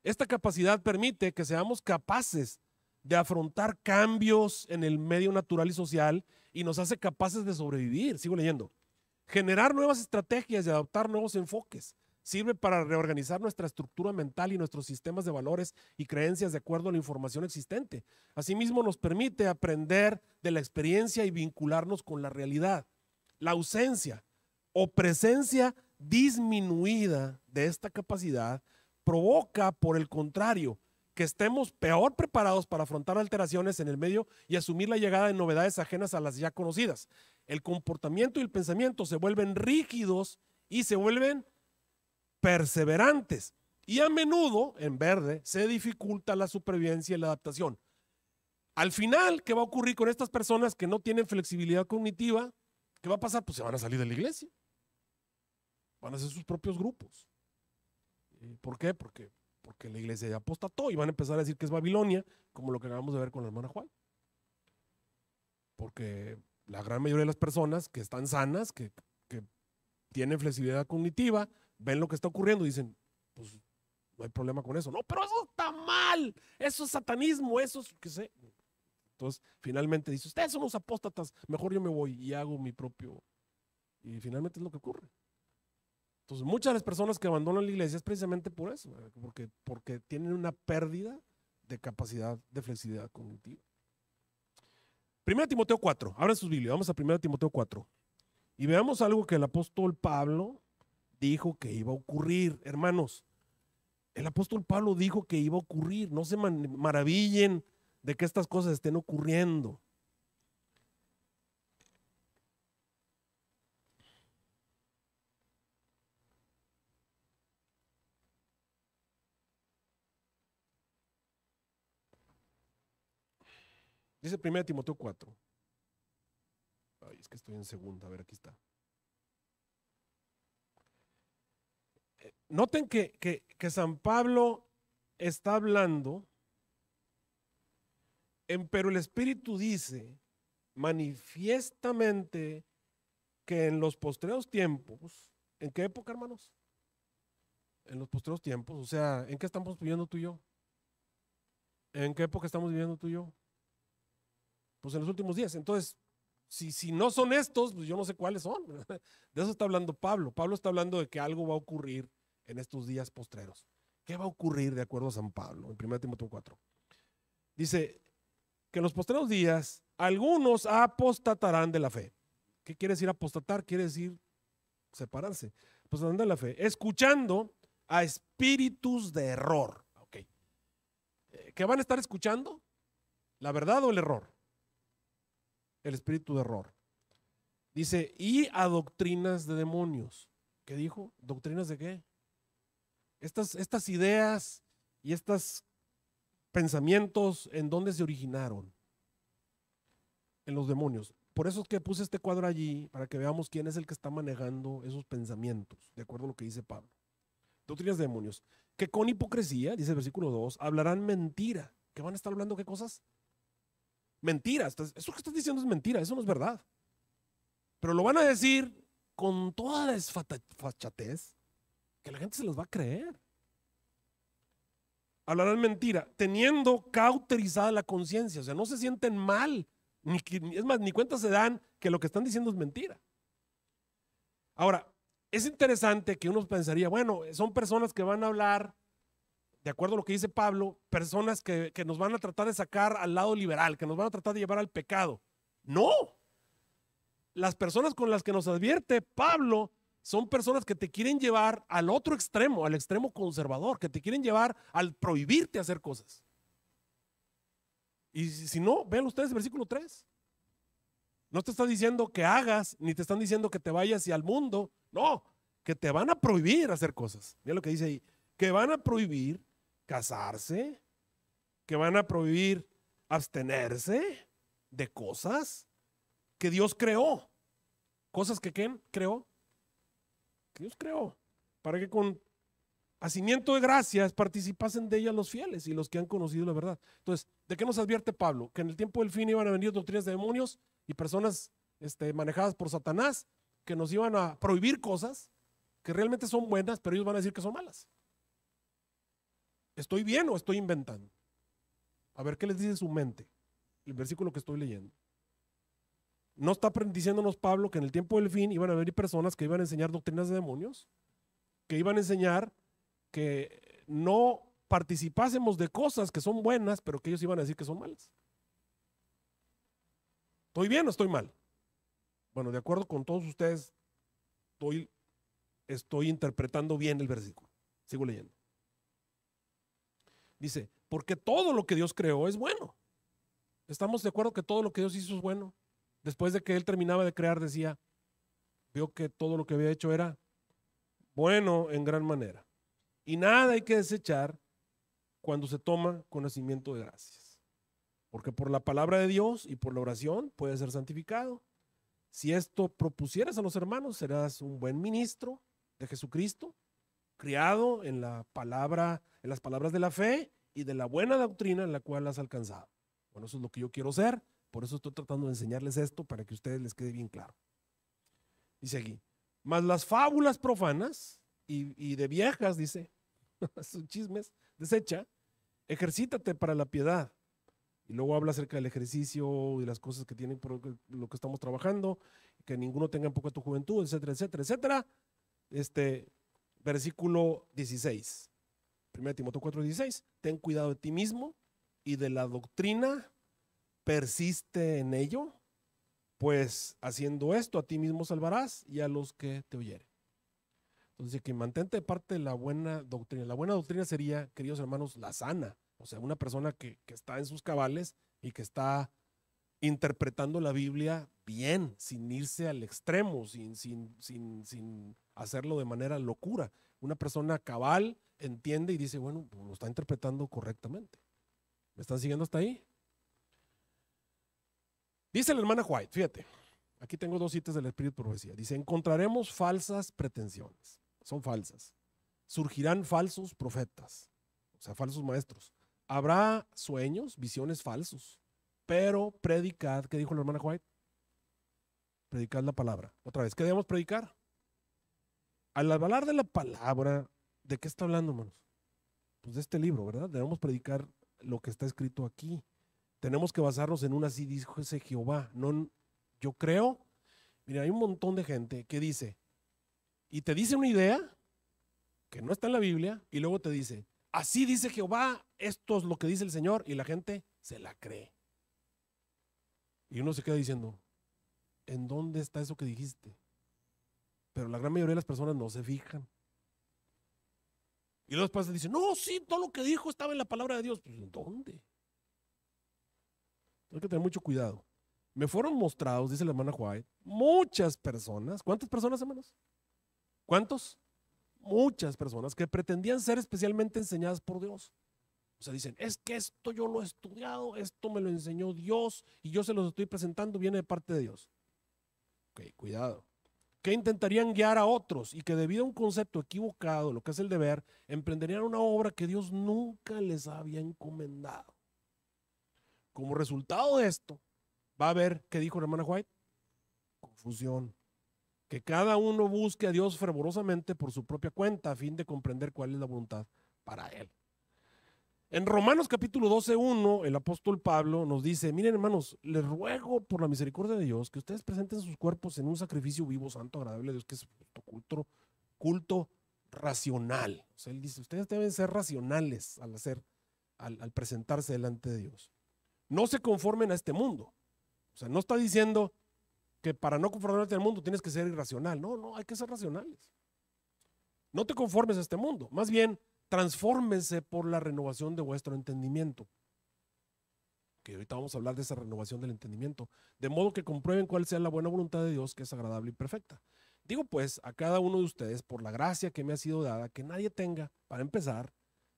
Esta capacidad permite que seamos capaces de afrontar cambios en el medio natural y social y nos hace capaces de sobrevivir. Sigo leyendo. Generar nuevas estrategias y adoptar nuevos enfoques Sirve para reorganizar nuestra estructura mental y nuestros sistemas de valores y creencias de acuerdo a la información existente. Asimismo, nos permite aprender de la experiencia y vincularnos con la realidad. La ausencia o presencia disminuida de esta capacidad provoca, por el contrario, que estemos peor preparados para afrontar alteraciones en el medio y asumir la llegada de novedades ajenas a las ya conocidas. El comportamiento y el pensamiento se vuelven rígidos y se vuelven perseverantes y a menudo, en verde, se dificulta la supervivencia y la adaptación. Al final, ¿qué va a ocurrir con estas personas que no tienen flexibilidad cognitiva? ¿Qué va a pasar? Pues se van a salir de la iglesia. Van a hacer sus propios grupos. Eh, ¿Por qué? Porque, porque la iglesia ya apostató y van a empezar a decir que es Babilonia, como lo que acabamos de ver con la hermana Juan. Porque la gran mayoría de las personas que están sanas, que, que tienen flexibilidad cognitiva, ven lo que está ocurriendo y dicen, pues no hay problema con eso. No, pero eso está mal, eso es satanismo, eso es, qué sé. Entonces, finalmente dice, ustedes son los apóstatas, mejor yo me voy y hago mi propio. Y finalmente es lo que ocurre. Entonces, muchas de las personas que abandonan la iglesia es precisamente por eso, porque, porque tienen una pérdida de capacidad de flexibilidad cognitiva. Primero Timoteo 4, abren sus Biblias, vamos a Primero Timoteo 4. Y veamos algo que el apóstol Pablo dijo que iba a ocurrir, hermanos. El apóstol Pablo dijo que iba a ocurrir. No se maravillen de que estas cosas estén ocurriendo. Dice 1 Timoteo 4. Ay, es que estoy en segunda. A ver, aquí está. Eh, noten que, San Pablo está hablando, pero el Espíritu dice manifiestamente que en los postreros tiempos, ¿en qué época, hermanos? En los postreros tiempos, o sea, ¿en qué estamos viviendo tú y yo? ¿En qué época estamos viviendo tú y yo? Pues en los últimos días. Entonces, si, no son estos, pues yo no sé cuáles son. De eso está hablando Pablo. Pablo está hablando de que algo va a ocurrir en estos días postreros. ¿Qué va a ocurrir de acuerdo a San Pablo en 1 Timoteo 4? Dice que en los postreros días algunos apostatarán de la fe. ¿Qué quiere decir apostatar? Quiere decir separarse. Apostatarán de la fe. Escuchando a espíritus de error. Okay. Eh, ¿Qué van a estar escuchando? ¿La verdad o el error? el espíritu de error. Dice, y a doctrinas de demonios. ¿Qué dijo? ¿Doctrinas de qué? Estas, estas ideas y estos pensamientos, ¿en dónde se originaron? En los demonios. Por eso es que puse este cuadro allí, para que veamos quién es el que está manejando esos pensamientos, de acuerdo a lo que dice Pablo. Doctrinas de demonios. Que con hipocresía, dice el versículo 2, hablarán mentira. ¿Que van a estar hablando qué cosas? mentira. Eso que estás diciendo es mentira, eso no es verdad. Pero lo van a decir con toda desfachatez que la gente se los va a creer. Hablarán mentira, teniendo cauterizada la conciencia. O sea, no se sienten mal. Ni, es más, ni cuenta se dan que lo que están diciendo es mentira. Ahora, es interesante que uno pensaría, bueno, son personas que van a hablar de acuerdo a lo que dice Pablo, personas que, nos van a tratar de sacar al lado liberal, que nos van a tratar de llevar al pecado. No. Las personas con las que nos advierte Pablo son personas que te quieren llevar al otro extremo, al extremo conservador, que te quieren llevar al prohibirte hacer cosas. Y si no, vean ustedes el versículo 3. No te está diciendo que hagas, ni te están diciendo que te vayas y al mundo. No, que te van a prohibir hacer cosas. Mira lo que dice ahí. Que van a prohibir casarse, que van a prohibir abstenerse de cosas que Dios creó. Cosas que ¿quién creó? Que Dios creó. Para que con hacimiento de gracias participasen de ellas los fieles y los que han conocido la verdad. Entonces, ¿de qué nos advierte Pablo? Que en el tiempo del fin iban a venir doctrinas de demonios y personas este, manejadas por Satanás que nos iban a prohibir cosas que realmente son buenas, pero ellos van a decir que son malas. ¿Estoy bien o estoy inventando? A ver qué les dice su mente, el versículo que estoy leyendo. ¿No está diciéndonos Pablo que en el tiempo del fin iban a venir personas que iban a enseñar doctrinas de demonios? Que iban a enseñar que no participásemos de cosas que son buenas, pero que ellos iban a decir que son malas. ¿Estoy bien o estoy mal? Bueno, de acuerdo con todos ustedes, estoy, estoy interpretando bien el versículo. Sigo leyendo. Dice, porque todo lo que Dios creó es bueno. Estamos de acuerdo que todo lo que Dios hizo es bueno. Después de que él terminaba de crear, decía, vio que todo lo que había hecho era bueno en gran manera. Y nada hay que desechar cuando se toma conocimiento de gracias. Porque por la palabra de Dios y por la oración puede ser santificado. Si esto propusieras a los hermanos, serás un buen ministro de Jesucristo, criado en la palabra, en las palabras de la fe y de la buena doctrina en la cual has alcanzado. Bueno, eso es lo que yo quiero ser, por eso estoy tratando de enseñarles esto para que a ustedes les quede bien claro. Dice aquí, más las fábulas profanas y, y de viejas, dice, sus chismes, desecha, ejercítate para la piedad. Y luego habla acerca del ejercicio y las cosas que tienen por lo que estamos trabajando, que ninguno tenga en poco tu juventud, etcétera, etcétera, etcétera. Este, versículo 16. 1 Timoteo 4, 16. Ten cuidado de ti mismo y de la doctrina, persiste en ello, pues haciendo esto a ti mismo salvarás y a los que te oyeren. Entonces, que mantente parte de la buena doctrina. La buena doctrina sería, queridos hermanos, la sana. O sea, una persona que, está en sus cabales y que está interpretando la Biblia bien, sin irse al extremo, sin, sin, sin, sin hacerlo de manera locura. Una persona cabal entiende y dice, bueno, lo está interpretando correctamente. ¿Me están siguiendo hasta ahí? Dice la hermana White, fíjate, aquí tengo dos citas del Espíritu de Profecía. Dice, encontraremos falsas pretensiones. Son falsas. Surgirán falsos profetas, o sea, falsos maestros. Habrá sueños, visiones falsos, pero predicad, ¿qué dijo la hermana White? Predicad la palabra. Otra vez, ¿qué debemos predicar? Al hablar de la palabra, ¿de qué está hablando, hermanos? Pues de este libro, ¿verdad? Debemos predicar lo que está escrito aquí. Tenemos que basarnos en un así dijo ese Jehová. No, yo creo. Mira, hay un montón de gente que dice, y te dice una idea que no está en la Biblia, y luego te dice, así dice Jehová, esto es lo que dice el Señor, y la gente se la cree. Y uno se queda diciendo, ¿en dónde está eso que dijiste? Pero la gran mayoría de las personas no se fijan. Y los pastores dicen, no, sí, todo lo que dijo estaba en la palabra de Dios. Pues, ¿dónde? Hay que tener mucho cuidado. Me fueron mostrados, dice la hermana White, muchas personas. ¿Cuántas personas, hermanos? ¿Cuántos? Muchas personas que pretendían ser especialmente enseñadas por Dios. O sea, dicen, es que esto yo lo he estudiado, esto me lo enseñó Dios y yo se los estoy presentando, viene de parte de Dios. Ok, cuidado que intentarían guiar a otros y que debido a un concepto equivocado, lo que es el deber, emprenderían una obra que Dios nunca les había encomendado. Como resultado de esto, va a haber, ¿qué dijo la hermana White? Confusión. Que cada uno busque a Dios fervorosamente por su propia cuenta a fin de comprender cuál es la voluntad para él. En Romanos capítulo 12, 1, el apóstol Pablo nos dice, miren hermanos, les ruego por la misericordia de Dios que ustedes presenten sus cuerpos en un sacrificio vivo, santo, agradable a Dios, que es culto, culto racional. O sea, él dice, ustedes deben ser racionales al hacer, al, al presentarse delante de Dios. No se conformen a este mundo. O sea, no está diciendo que para no conformarte al mundo tienes que ser irracional. No, no, hay que ser racionales. No te conformes a este mundo. Más bien, transfórmense por la renovación de vuestro entendimiento. Que ahorita vamos a hablar de esa renovación del entendimiento, de modo que comprueben cuál sea la buena voluntad de Dios, que es agradable y perfecta. Digo pues a cada uno de ustedes, por la gracia que me ha sido dada, que nadie tenga, para empezar,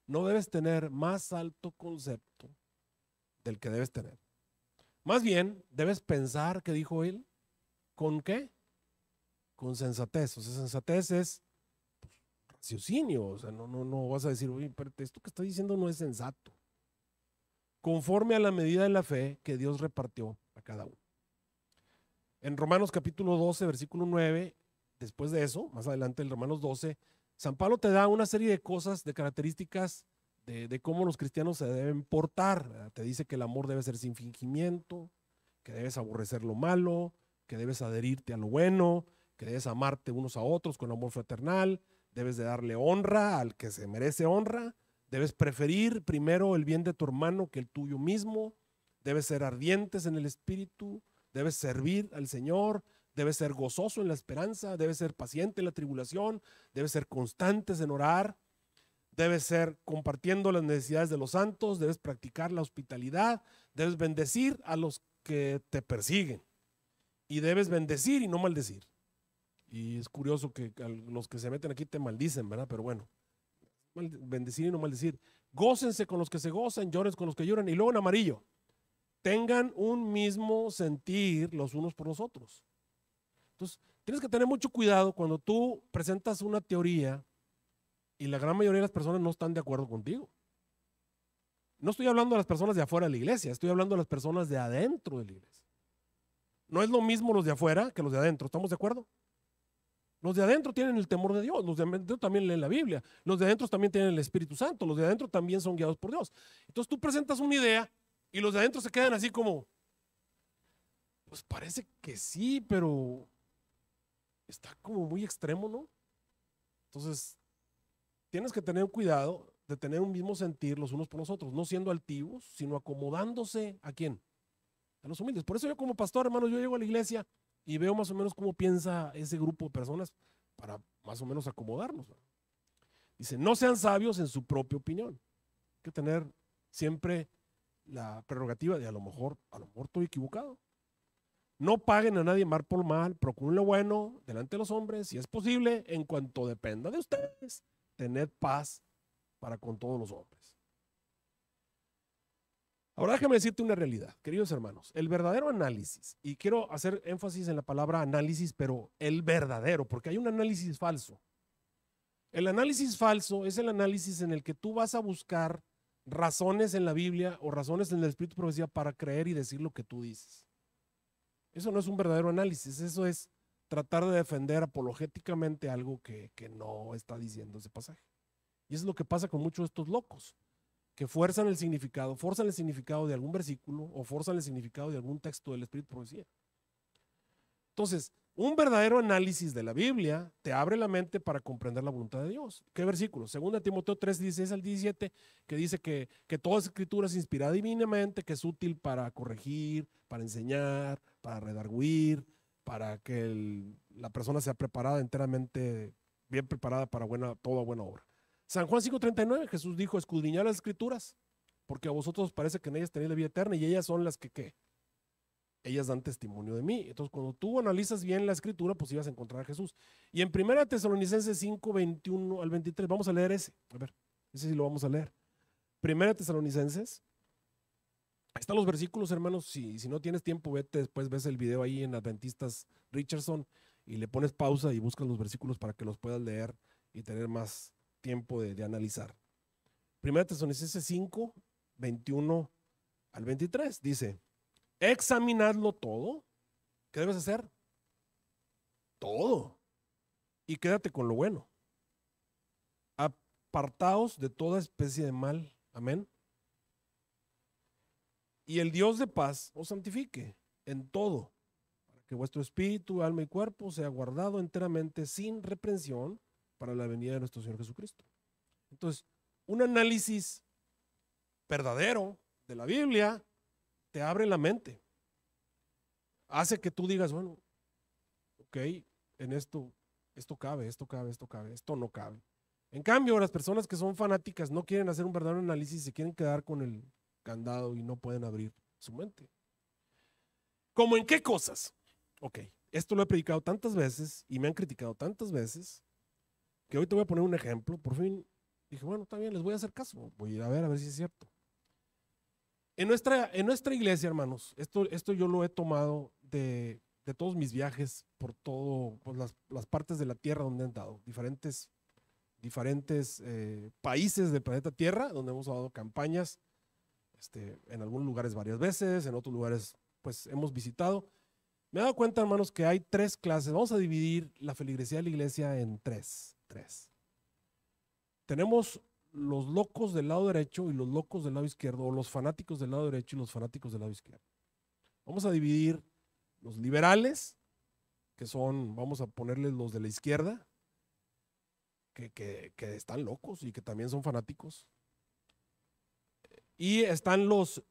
no debes tener más alto concepto del que debes tener. Más bien, debes pensar, que dijo él, ¿con qué? Con sensatez. O sea, sensatez es o sea, no, no, no vas a decir, oye, pero esto que está diciendo no es sensato, conforme a la medida de la fe que Dios repartió a cada uno. En Romanos capítulo 12, versículo 9, después de eso, más adelante en Romanos 12, San Pablo te da una serie de cosas, de características de, cómo los cristianos se deben portar. Te dice que el amor debe ser sin fingimiento, que debes aborrecer lo malo, que debes adherirte a lo bueno, que debes amarte unos a otros con amor fraternal, debes de darle honra al que se merece honra, debes preferir primero el bien de tu hermano que el tuyo mismo, debes ser ardientes en el espíritu, debes servir al Señor, debes ser gozoso en la esperanza, debes ser paciente en la tribulación, debes ser constantes en orar, debes ser compartiendo las necesidades de los santos, debes practicar la hospitalidad, debes bendecir a los que te persiguen y debes bendecir y no maldecir. Y es curioso que los que se meten aquí te maldicen, ¿verdad? Pero bueno, bendecir y no maldecir. Gócense con los que se gocen, lloren con los que lloran. Y luego en amarillo, tengan un mismo sentir los unos por los otros. Entonces, tienes que tener mucho cuidado cuando tú presentas una teoría y la gran mayoría de las personas no están de acuerdo contigo. No estoy hablando de las personas de afuera de la iglesia, estoy hablando de las personas de adentro de la iglesia. No es lo mismo los de afuera que los de adentro, ¿estamos de acuerdo? Los de adentro tienen el temor de Dios, los de adentro también leen la Biblia, los de adentro también tienen el Espíritu Santo, los de adentro también son guiados por Dios. Entonces tú presentas una idea y los de adentro se quedan así como, pues parece que sí, pero está como muy extremo, ¿no? Entonces, tienes que tener cuidado de tener un mismo sentir los unos por los otros, no siendo altivos, sino acomodándose a quién? A los humildes. Por eso yo como pastor, hermanos, yo llego a la iglesia y veo más o menos cómo piensa ese grupo de personas para más o menos acomodarnos. Dice, no sean sabios en su propia opinión. Hay que tener siempre la prerrogativa de a lo mejor, a lo mejor estoy equivocado. No paguen a nadie mal por mal, procuren lo bueno delante de los hombres, si es posible, en cuanto dependa de ustedes, tened paz para con todos los hombres. Ahora déjame decirte una realidad, queridos hermanos, el verdadero análisis, y quiero hacer énfasis en la palabra análisis, pero el verdadero, porque hay un análisis falso. El análisis falso es el análisis en el que tú vas a buscar razones en la Biblia o razones en el Espíritu de Profecía para creer y decir lo que tú dices. Eso no es un verdadero análisis, eso es tratar de defender apologéticamente algo que, que no está diciendo ese pasaje. Y es lo que pasa con muchos de estos locos que fuerzan el significado, fuerzan el significado de algún versículo o fuerzan el significado de algún texto del Espíritu Profecía. Entonces, un verdadero análisis de la Biblia te abre la mente para comprender la voluntad de Dios. ¿Qué versículo? Segunda Timoteo 3, 16 al 17, que dice que, toda escritura es inspirada divinamente, que es útil para corregir, para enseñar, para redarguir, para que la persona sea preparada enteramente, bien preparada para buena, toda buena obra. San Juan 5:39, Jesús dijo, escudriñad las escrituras, porque a vosotros parece que en ellas tenéis la vida eterna y ellas son las que qué. Ellas dan testimonio de mí. Entonces, cuando tú analizas bien la escritura, pues ibas a encontrar a Jesús. Y en 1 Tesalonicenses 5, 21 al 23, vamos a leer ese. A ver, ese sí lo vamos a leer. 1 Tesalonicenses Ahí están los versículos, hermanos. Si, si, no tienes tiempo, vete después, ves el video ahí en Adventistas Richardson y le pones pausa y buscas los versículos para que los puedas leer y tener más, tiempo de, analizar. Primera Tesalonicenses 5, 21 al 23 dice, examinadlo todo. ¿Qué debes hacer? Todo. Y quédate con lo bueno. Apartaos de toda especie de mal. Amén. Y el Dios de paz os santifique en todo, para que vuestro espíritu, alma y cuerpo sea guardado enteramente sin reprensión para la venida de nuestro Señor Jesucristo. Entonces, un análisis verdadero de la Biblia te abre la mente. Hace que tú digas, bueno, ok, en esto, esto cabe, esto cabe, esto cabe, esto no cabe. En cambio, las personas que son fanáticas no quieren hacer un verdadero análisis, se quieren quedar con el candado y no pueden abrir su mente. ¿Cómo en qué cosas? Ok, esto lo he predicado tantas veces y me han criticado tantas veces que ahorita voy a poner un ejemplo, por fin dije, bueno, también les voy a hacer caso, voy a ir a ver a ver si es cierto. En nuestra, en nuestra iglesia, hermanos, esto, esto yo lo he tomado de, de todos mis viajes por todo, por las, las, partes de la Tierra donde he andado, diferentes, diferentes eh, países del planeta Tierra, donde hemos dado campañas, este, en algunos lugares varias veces, en otros lugares pues hemos visitado. Me he dado cuenta, hermanos, que hay tres clases. Vamos a dividir la feligresía de la iglesia en tres tres Tenemos los locos del lado derecho y los locos del lado izquierdo, o los fanáticos del lado derecho y los fanáticos del lado izquierdo. Vamos a dividir los liberales, que son, vamos a ponerles los de la izquierda, que, están locos y que también son fanáticos. Y están los,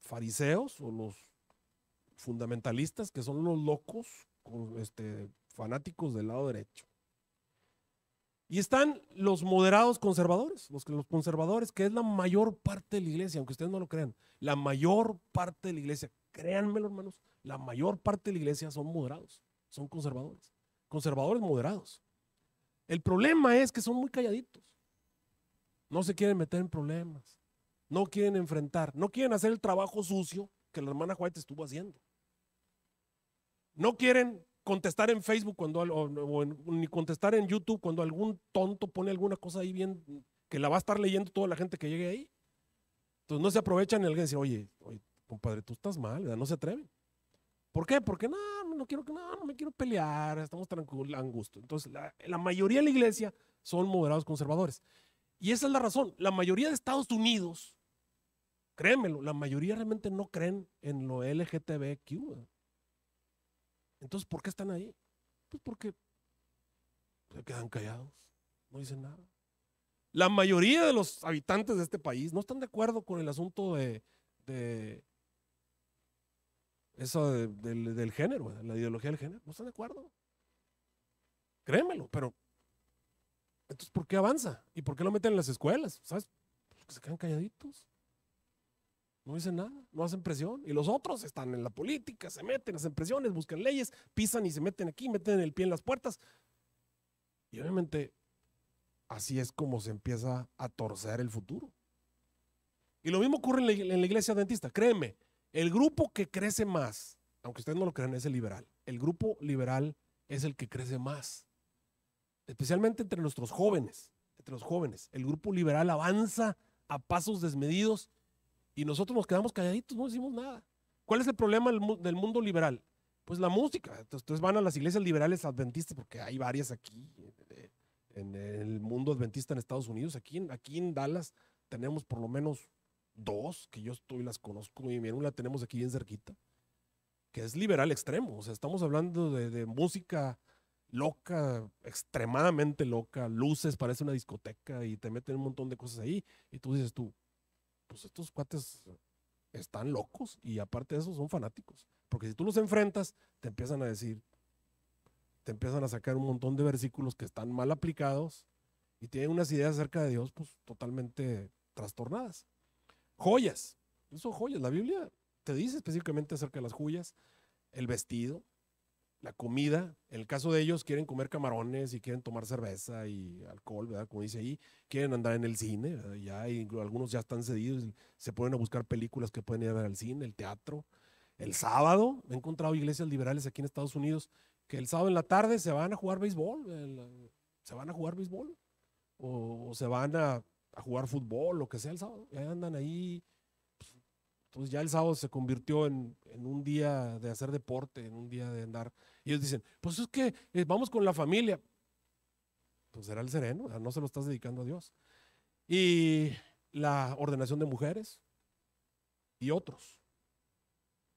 fariseos o los fundamentalistas, que son los locos, este, fanáticos del lado derecho. Y están los moderados conservadores, los, los conservadores, que es la mayor parte de la iglesia, aunque ustedes no lo crean, la mayor parte de la iglesia, créanmelo hermanos, la mayor parte de la iglesia son moderados, son conservadores, conservadores moderados. El problema es que son muy calladitos, no se quieren meter en problemas, no quieren enfrentar, no quieren hacer el trabajo sucio que la hermana White estuvo haciendo. No quieren contestar en Facebook cuando ni contestar en YouTube cuando algún tonto pone alguna cosa ahí bien que la va a estar leyendo toda la gente que llegue ahí. Entonces no se aprovechan y alguien dice, oye, oye compadre, tú estás mal, no se atreven. ¿Por qué? Porque no, no quiero que no, no me quiero pelear, estamos tranquilos, angustios, Entonces, la, la mayoría de la iglesia son moderados conservadores. Y esa es la razón. La mayoría de Estados Unidos, créemelo, la mayoría realmente no creen en lo LGTBQ. Entonces, ¿por qué están ahí? Pues porque se quedan callados, no dicen nada. La mayoría de los habitantes de este país no están de acuerdo con el asunto de, eso del, género, la ideología del género. No están de acuerdo. Créemelo, pero entonces, ¿por qué avanza? ¿Y por qué lo meten en las escuelas? ¿Sabes? Porque se quedan calladitos. No dicen nada, no hacen presión. Y los otros están en la política, se meten, hacen presiones, buscan leyes, pisan y se meten aquí, meten el pie en las puertas. Y obviamente así es como se empieza a torcer el futuro. Y lo mismo ocurre en la, iglesia dentista. Créeme, el grupo que crece más, aunque ustedes no lo crean, es el liberal. El grupo liberal es el que crece más, especialmente entre nuestros jóvenes, entre los jóvenes. El grupo liberal avanza a pasos desmedidos y nosotros nos quedamos calladitos, no decimos nada. ¿Cuál es el problema del mundo liberal? Pues la música. Entonces van a las iglesias liberales adventistas, porque hay varias aquí, eh, en el mundo adventista en Estados Unidos. Aquí, aquí en Dallas tenemos por lo menos dos, que yo estoy, las conozco muy bien, una la tenemos aquí bien cerquita, que es liberal extremo. O sea, estamos hablando de, de música loca, extremadamente loca, luces, parece una discoteca y te meten un montón de cosas ahí. Y tú dices tú, pues estos cuates están locos y aparte de eso son fanáticos. Porque si tú los enfrentas, te empiezan a decir, te empiezan a sacar un montón de versículos que están mal aplicados y tienen unas ideas acerca de Dios, pues totalmente trastornadas. Joyas, son joyas. La Biblia te dice específicamente acerca de las joyas, el vestido, la comida, en el caso de ellos quieren comer camarones y quieren tomar cerveza y alcohol, ¿verdad? Como dice ahí, quieren andar en el cine, ¿verdad? ya y algunos ya están cedidos, se ponen a buscar películas que pueden ir a ver al cine, el teatro. El sábado he encontrado iglesias liberales aquí en Estados Unidos que el sábado en la tarde se van a jugar béisbol, se van a jugar béisbol o, se van a, a, jugar fútbol, lo que sea el sábado, andan ahí entonces ya el sábado se convirtió en, un día de hacer deporte, en un día de andar. Y ellos dicen, pues es que eh, vamos con la familia. Pues será el sereno, no se lo estás dedicando a Dios. Y la ordenación de mujeres y otros.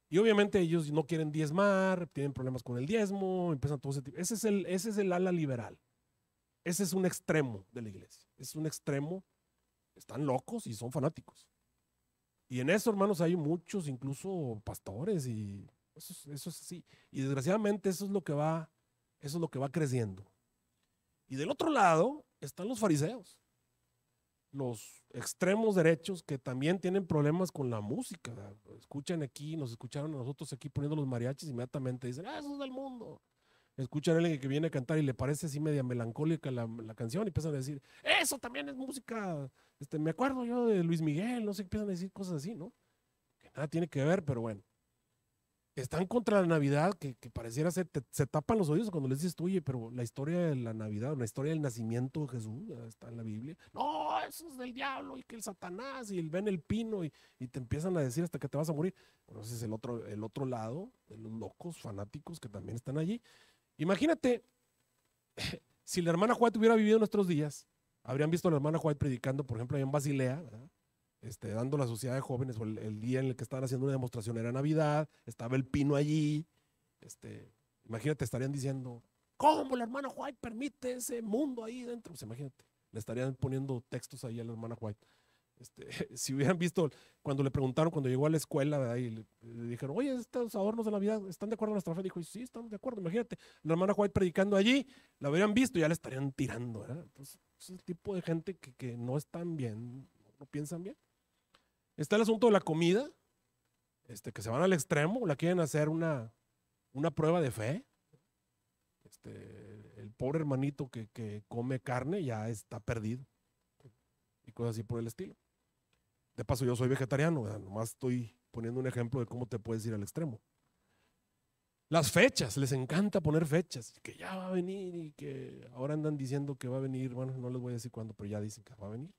Y obviamente ellos no quieren diezmar, tienen problemas con el diezmo, empiezan todo ese tipo. Ese es el, ese es el ala liberal. Ese es un extremo de la iglesia. Es un extremo. Están locos y son fanáticos. Y en eso, hermanos, hay muchos, incluso pastores, y eso, es así. Y desgraciadamente eso es lo que va, eso es lo que va creciendo. Y del otro lado están los fariseos, los extremos derechos que también tienen problemas con la música. Escuchan aquí, nos escucharon a nosotros aquí poniendo los mariachis, inmediatamente dicen, ah, eso es del mundo escuchan a alguien que viene a cantar y le parece así media melancólica la, canción y empiezan a decir, eso también es música, este, me acuerdo yo de Luis Miguel, no sé, empiezan a decir cosas así, ¿no? Que nada tiene que ver, pero bueno. Están contra la Navidad, que, pareciera ser, se tapan los oídos cuando les dices, oye, pero la historia de la Navidad, la historia del nacimiento de Jesús, está en la Biblia. No, eso es del diablo y que el Satanás y el ven el pino y, y te empiezan a decir hasta que te vas a morir. es el otro, el otro lado, de los locos fanáticos que también están allí, Imagínate, si la hermana White hubiera vivido nuestros días, habrían visto a la hermana White predicando, por ejemplo, allá en Basilea, este, dando la sociedad de jóvenes, o el, día en el que estaban haciendo una demostración era Navidad, estaba el pino allí. Este, imagínate, estarían diciendo, ¿cómo la hermana White permite ese mundo ahí dentro? Pues imagínate, le estarían poniendo textos ahí a la hermana White. Este, si hubieran visto cuando le preguntaron cuando llegó a la escuela y le, dijeron, oye, estos adornos de la vida, ¿están de acuerdo en nuestra fe? Dijo, sí, estamos de acuerdo. Imagínate, la hermana White predicando allí, la habrían visto y ya le estarían tirando. ¿verdad? es el tipo de gente que, no están bien, no piensan bien. Está el asunto de la comida, este, que se van al extremo, la quieren hacer una, prueba de fe. Este, el pobre hermanito que come carne ya está perdido. Y cosas así por el estilo. De paso, yo soy vegetariano, nomás estoy poniendo un ejemplo de cómo te puedes ir al extremo. Las fechas, les encanta poner fechas, que ya va a venir y que ahora andan diciendo que va a venir, bueno, no les voy a decir cuándo, pero ya dicen que va a venir.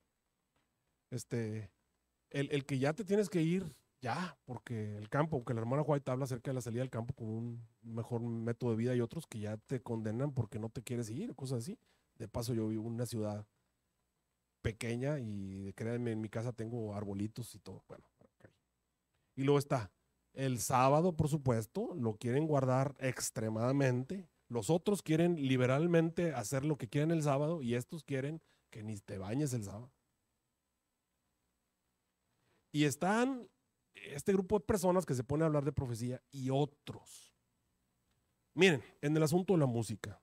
Este, el, que ya te tienes que ir, ya, porque el campo, aunque la hermana White habla acerca de la salida del campo con un mejor método de vida y otros que ya te condenan porque no te quieres ir, cosas así. De paso, yo vivo en una ciudad pequeña y créanme, en mi casa tengo arbolitos y todo. Bueno, Y luego está el sábado, por supuesto, lo quieren guardar extremadamente. Los otros quieren liberalmente hacer lo que quieren el sábado y estos quieren que ni te bañes el sábado. Y están este grupo de personas que se pone a hablar de profecía y otros. Miren, en el asunto de la música,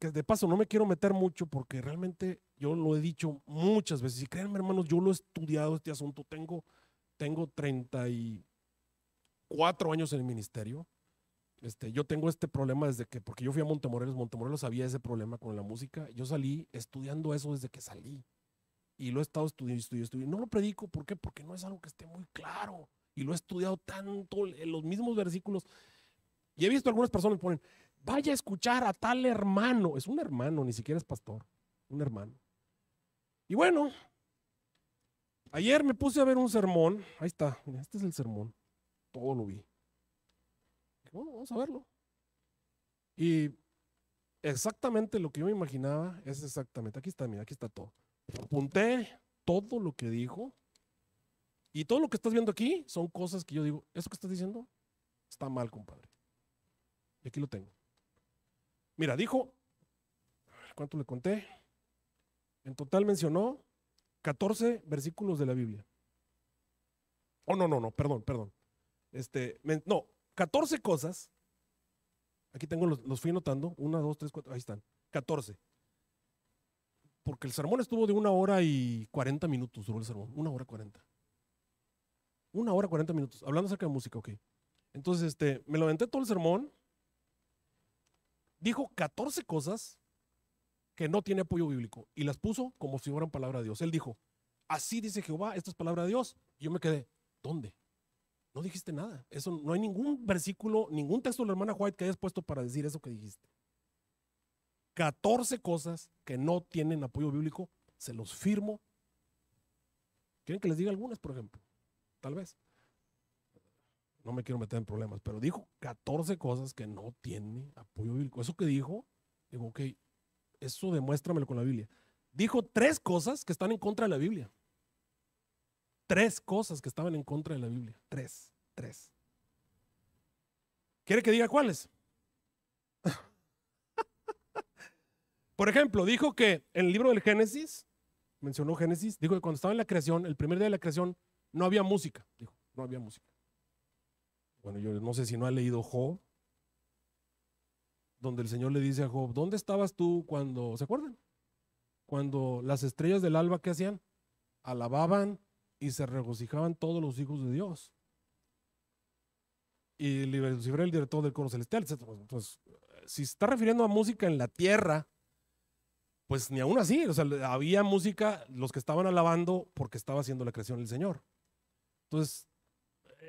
de paso no me quiero meter mucho porque realmente yo lo he dicho muchas veces. Y créanme, hermanos, yo lo he estudiado este asunto. Tengo, tengo 34 años en el ministerio. Este, yo tengo este problema desde que, porque yo fui a Montemorelos, Montemorelos había ese problema con la música. Yo salí estudiando eso desde que salí. Y lo he estado estudiando, estudiando, estudiando. No lo predico, ¿por qué? Porque no es algo que esté muy claro. Y lo he estudiado tanto, en eh, los mismos versículos. Y he visto algunas personas ponen, Vaya a escuchar a tal hermano. Es un hermano, ni siquiera es pastor. Un hermano. Y bueno, ayer me puse a ver un sermón. Ahí está. Este es el sermón. Todo lo vi. Bueno, vamos a verlo. Y exactamente lo que yo me imaginaba es exactamente. Aquí está, mira, aquí está todo. Apunté todo lo que dijo. Y todo lo que estás viendo aquí son cosas que yo digo, eso que estás diciendo está mal, compadre. Y aquí lo tengo. Mira, dijo, ¿cuánto le conté? En total mencionó 14 versículos de la Biblia. Oh, no, no, no, perdón, perdón. Este, no, 14 cosas. Aquí tengo, los, fui notando. Una, dos, tres, cuatro, ahí están. 14. Porque el sermón estuvo de una hora y 40 minutos, duró el sermón. Una hora 40. Una hora 40 minutos. Hablando acerca de música, ok. Entonces, este, me lo inventé todo el sermón dijo 14 cosas que no tiene apoyo bíblico y las puso como si fueran palabra de Dios. Él dijo, así dice Jehová, esto es palabra de Dios. Y yo me quedé, ¿dónde? No dijiste nada. Eso no hay ningún versículo, ningún texto de la hermana White que hayas puesto para decir eso que dijiste. 14 cosas que no tienen apoyo bíblico, se los firmo. ¿Quieren que les diga algunas, por ejemplo? Tal vez no me quiero meter en problemas, pero dijo 14 cosas que no tiene apoyo bíblico. Eso que dijo, digo, ok, eso demuéstramelo con la Biblia. Dijo tres cosas que están en contra de la Biblia. Tres cosas que estaban en contra de la Biblia. Tres, tres. ¿Quiere que diga cuáles? Por ejemplo, dijo que en el libro del Génesis, mencionó Génesis, dijo que cuando estaba en la creación, el primer día de la creación, no había música. Dijo, no había música. Bueno, yo no sé si no ha leído Job, donde el Señor le dice a Job, ¿dónde estabas tú cuando, ¿se acuerdan? Cuando las estrellas del alba, ¿qué hacían? Alababan y se regocijaban todos los hijos de Dios. Y el director del coro celestial, etc. Entonces, pues, pues, si está refiriendo a música en la tierra, pues ni aún así, o sea, había música, los que estaban alabando porque estaba haciendo la creación del Señor. Entonces,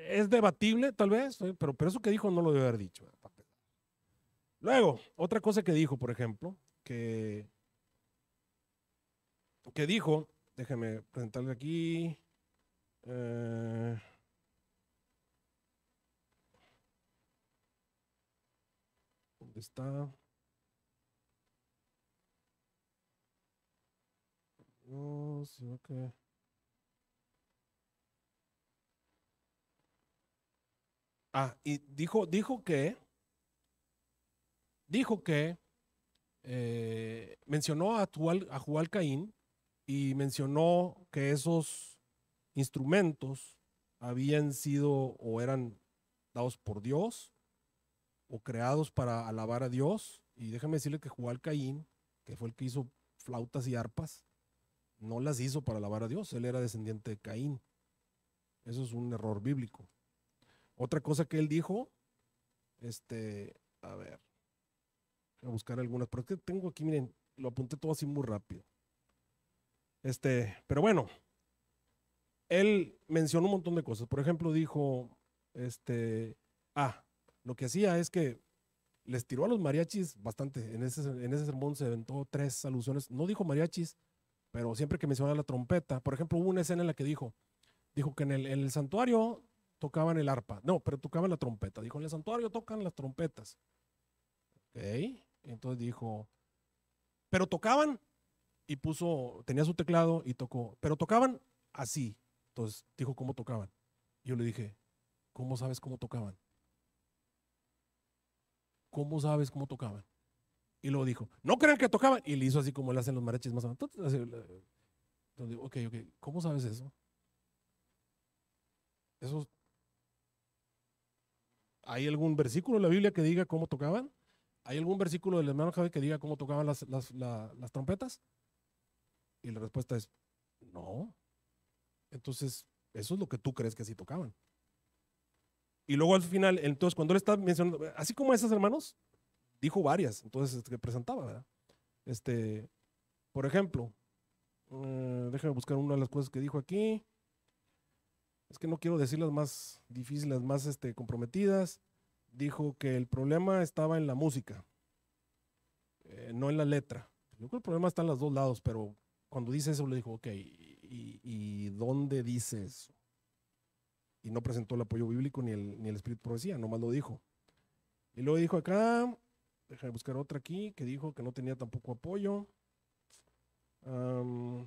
es debatible, tal vez, eh, pero, pero eso que dijo no lo debe haber dicho. Eh, Luego, otra cosa que dijo, por ejemplo, que, que dijo, déjeme presentarle aquí. Eh, ¿Dónde está? No sé ok. Ah, y dijo, dijo que, dijo que, eh, mencionó a, Tual, Caín y mencionó que esos instrumentos habían sido o eran dados por Dios o creados para alabar a Dios. Y déjame decirle que Jual Caín, que fue el que hizo flautas y arpas, no las hizo para alabar a Dios, él era descendiente de Caín. Eso es un error bíblico. Otra cosa que él dijo, este, a ver, voy a buscar algunas, pero tengo aquí, miren, lo apunté todo así muy rápido. Este, pero bueno, él mencionó un montón de cosas. Por ejemplo, dijo, este, ah, lo que hacía es que les tiró a los mariachis bastante. En ese, en ese sermón se aventó tres alusiones. No dijo mariachis, pero siempre que mencionaba la trompeta. Por ejemplo, hubo una escena en la que dijo, dijo que en el, en el santuario tocaban el arpa. No, pero tocaban la trompeta. Dijo, en el santuario tocan las trompetas. Ok. Entonces dijo, pero tocaban y puso, tenía su teclado y tocó, pero tocaban así. Entonces dijo cómo tocaban. Yo le dije, ¿cómo sabes cómo tocaban? ¿Cómo sabes cómo tocaban? Y luego dijo, no creen que tocaban. Y le hizo así como le hacen los mariachis más adelante. Entonces, ok, ok, ¿cómo sabes eso? Eso ¿Hay algún versículo en la Biblia que diga cómo tocaban? ¿Hay algún versículo del hermano Javi que diga cómo tocaban las, trompetas? Y la respuesta es no. Entonces, eso es lo que tú crees que así tocaban. Y luego al final, entonces, cuando él está mencionando, así como esas hermanos, dijo varias, entonces, este, que presentaba, ¿verdad? Este, por ejemplo, eh, déjame buscar una de las cosas que dijo aquí es que no quiero decir las más difíciles, las más este, comprometidas, dijo que el problema estaba en la música, eh, no en la letra. Yo creo que el problema está en los dos lados, pero cuando dice eso le dijo, ok, ¿y, dónde dice eso? Y no presentó el apoyo bíblico ni el, espíritu de profecía, nomás lo dijo. Y luego dijo acá, déjame buscar otra aquí, que dijo que no tenía tampoco apoyo. Um,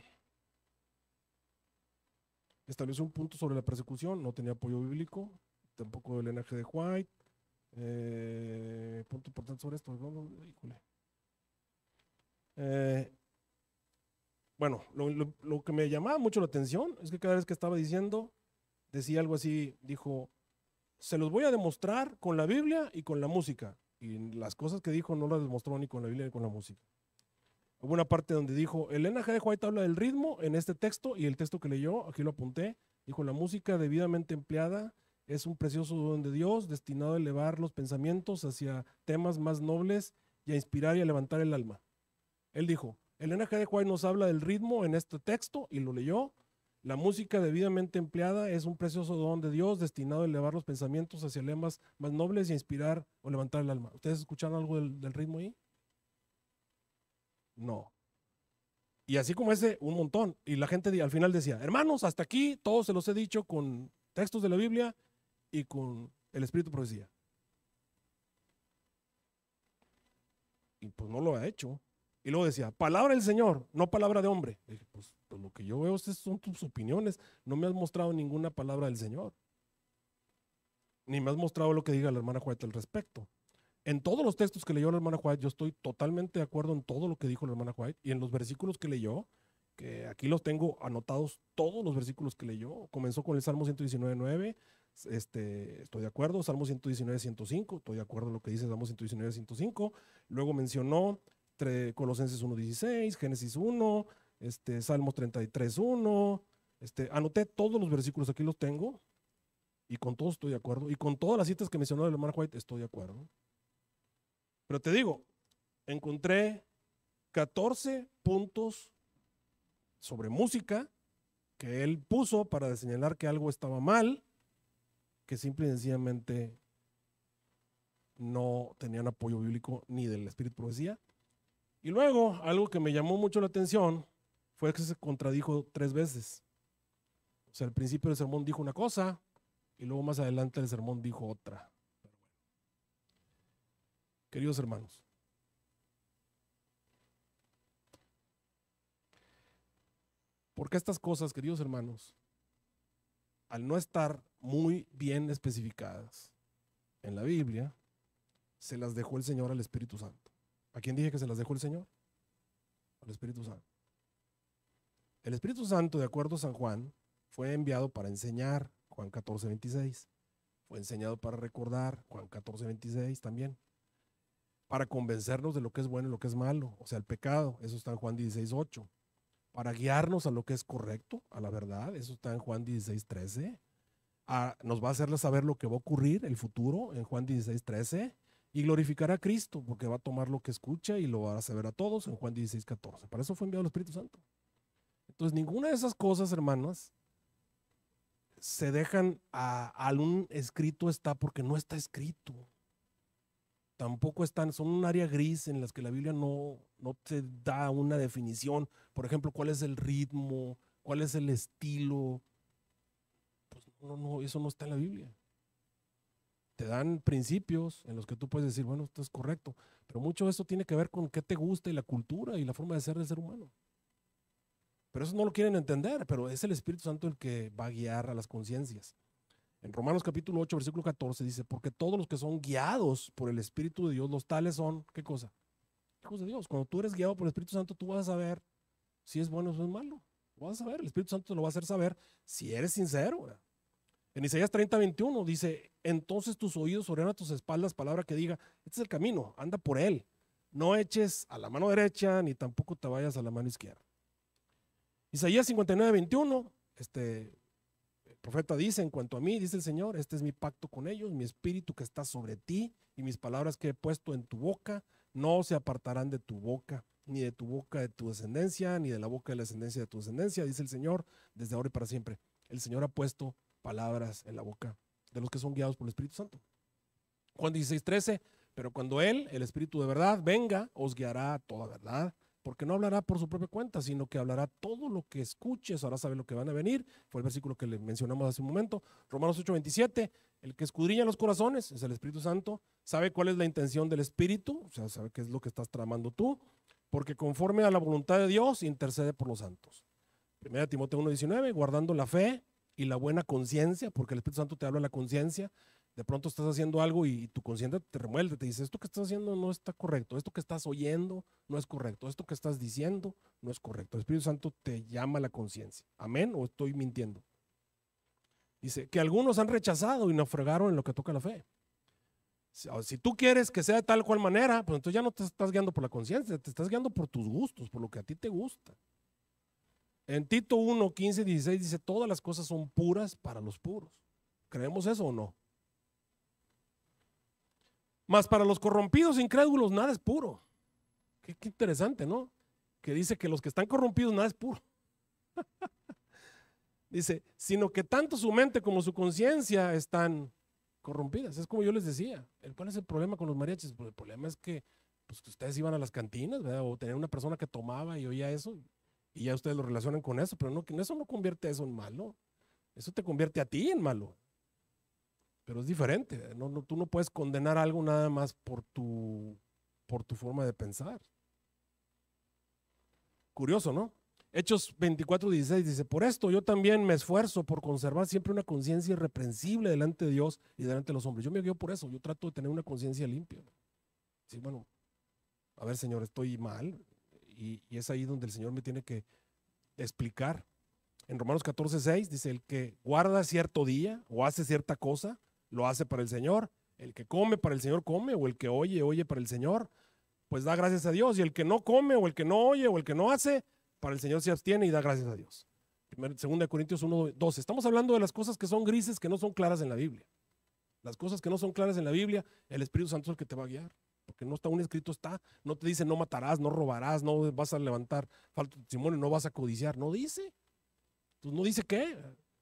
estableció un punto sobre la persecución, no tenía apoyo bíblico, tampoco el linaje de White. Eh, punto importante sobre esto, eh, bueno, lo, que me llamaba mucho la atención es que cada vez que estaba diciendo, decía algo así, dijo, se los voy a demostrar con la Biblia y con la música. Y las cosas que dijo no las demostró ni con la Biblia ni con la música. Hubo una parte donde dijo, Elena G. White habla del ritmo en este texto y el texto que leyó, aquí lo apunté, dijo, la música debidamente empleada es un precioso don de Dios destinado a elevar los pensamientos hacia temas más nobles y a inspirar y a levantar el alma. Él dijo, Elena G. de White nos habla del ritmo en este texto y lo leyó. La música debidamente empleada es un precioso don de Dios destinado a elevar los pensamientos hacia temas más nobles y a inspirar o levantar el alma. ¿Ustedes escucharon algo del, del ritmo ahí? No. Y así como ese, un montón. Y la gente al final decía, hermanos, hasta aquí, todos se los he dicho con textos de la Biblia y con el Espíritu Profecía. Y pues no lo ha hecho. Y luego decía, palabra del Señor, no palabra de hombre. Pues, pues, lo que yo veo son tus opiniones. No me has mostrado ninguna palabra del Señor. Ni me has mostrado lo que diga la hermana Juárez al respecto en todos los textos que leyó la hermana White, yo estoy totalmente de acuerdo en todo lo que dijo la hermana White y en los versículos que leyó, que aquí los tengo anotados todos los versículos que leyó. Comenzó con el Salmo 119, 9, este, estoy de acuerdo, Salmo 119, 105, estoy de acuerdo en lo que dice Salmo 119, 105. Luego mencionó Colosenses 1, 16, Génesis 1, este, Salmos 33, 1. Este, anoté todos los versículos, aquí los tengo, y con todos estoy de acuerdo, y con todas las citas que mencionó la hermana White estoy de acuerdo. Pero te digo, encontré 14 puntos sobre música que él puso para señalar que algo estaba mal, que simple y sencillamente no tenían apoyo bíblico ni del Espíritu Profecía. Y luego, algo que me llamó mucho la atención fue que se contradijo tres veces. O sea, al principio del sermón dijo una cosa y luego más adelante el sermón dijo otra queridos hermanos. Porque estas cosas, queridos hermanos, al no estar muy bien especificadas en la Biblia, se las dejó el Señor al Espíritu Santo. ¿A quién dije que se las dejó el Señor? Al Espíritu Santo. El Espíritu Santo, de acuerdo a San Juan, fue enviado para enseñar, Juan 14, 26. Fue enseñado para recordar, Juan 14, 26 también para convencernos de lo que es bueno y lo que es malo, o sea, el pecado, eso está en Juan 16, 8. Para guiarnos a lo que es correcto, a la verdad, eso está en Juan 16, 13. nos va a hacerle saber lo que va a ocurrir, el futuro, en Juan 16, 13. Y glorificar a Cristo, porque va a tomar lo que escucha y lo va a saber a todos en Juan 16, 14. Para eso fue enviado el Espíritu Santo. Entonces, ninguna de esas cosas, hermanas, se dejan a, a un escrito está porque no está escrito tampoco están, son un área gris en las que la Biblia no, no te da una definición. Por ejemplo, cuál es el ritmo, cuál es el estilo. Pues no, no, eso no está en la Biblia. Te dan principios en los que tú puedes decir, bueno, esto es correcto. Pero mucho de eso tiene que ver con qué te gusta y la cultura y la forma de ser del ser humano. Pero eso no lo quieren entender, pero es el Espíritu Santo el que va a guiar a las conciencias. En Romanos capítulo 8, versículo 14 dice, porque todos los que son guiados por el Espíritu de Dios, los tales son, ¿qué cosa? Hijos de Dios. Cuando tú eres guiado por el Espíritu Santo, tú vas a saber si es bueno o si es malo. vas a saber, el Espíritu Santo te lo va a hacer saber si eres sincero. En Isaías 30, 21 dice, entonces tus oídos oirán a tus espaldas palabra que diga, este es el camino, anda por él. No eches a la mano derecha ni tampoco te vayas a la mano izquierda. Isaías 59, 21, este, profeta dice, en cuanto a mí, dice el Señor, este es mi pacto con ellos, mi espíritu que está sobre ti y mis palabras que he puesto en tu boca no se apartarán de tu boca, ni de tu boca de tu descendencia, ni de la boca de la descendencia de tu descendencia, dice el Señor, desde ahora y para siempre. El Señor ha puesto palabras en la boca de los que son guiados por el Espíritu Santo. Juan 16, 13, pero cuando Él, el Espíritu de verdad, venga, os guiará a toda verdad porque no hablará por su propia cuenta, sino que hablará todo lo que escuches, ahora sabe lo que van a venir, fue el versículo que le mencionamos hace un momento, Romanos 8:27, el que escudriña los corazones es el Espíritu Santo, sabe cuál es la intención del Espíritu, o sea, sabe qué es lo que estás tramando tú, porque conforme a la voluntad de Dios intercede por los santos. 1 Timoteo 1:19, guardando la fe y la buena conciencia, porque el Espíritu Santo te habla la conciencia, de pronto estás haciendo algo y, tu conciencia te remuelve, te dice, esto que estás haciendo no está correcto, esto que estás oyendo no es correcto, esto que estás diciendo no es correcto. El Espíritu Santo te llama a la conciencia. Amén o estoy mintiendo. Dice, que algunos han rechazado y naufragaron en lo que toca la fe. Si tú quieres que sea de tal cual manera, pues entonces ya no te estás guiando por la conciencia, te estás guiando por tus gustos, por lo que a ti te gusta. En Tito 1, 15, 16 dice, todas las cosas son puras para los puros. ¿Creemos eso o no? Más para los corrompidos incrédulos nada es puro. Qué, interesante, ¿no? Que dice que los que están corrompidos nada es puro. dice, sino que tanto su mente como su conciencia están corrompidas. Es como yo les decía. ¿Cuál es el problema con los mariachis? Pues el problema es pues, que, ustedes iban a las cantinas, ¿verdad? O tener una persona que tomaba y oía eso, y ya ustedes lo relacionan con eso, pero no, eso no convierte eso en malo. Eso te convierte a ti en malo pero es diferente. No, tú no puedes condenar algo nada más por tu, por tu forma de pensar. Curioso, ¿no? Hechos 24, 16 dice, por esto yo también me esfuerzo por conservar siempre una conciencia irreprensible delante de Dios y delante de los hombres. Yo me guío por eso, yo trato de tener una conciencia limpia. Sí, bueno, a ver Señor, estoy mal y, y es ahí donde el Señor me tiene que explicar. En Romanos 14, 6 dice, el que guarda cierto día o hace cierta cosa, lo hace para el Señor. El que come para el Señor come, o el que oye, oye para el Señor, pues da gracias a Dios. Y el que no come, o el que no oye, o el que no hace, para el Señor se abstiene y da gracias a Dios. de Corintios 1, 12. Estamos hablando de las cosas que son grises, que no son claras en la Biblia. Las cosas que no son claras en la Biblia, el Espíritu Santo es el que te va a guiar. Porque no está un escrito, está, no te dice no matarás, no robarás, no vas a levantar falto testimonio, no vas a codiciar. No dice. tú pues no dice qué.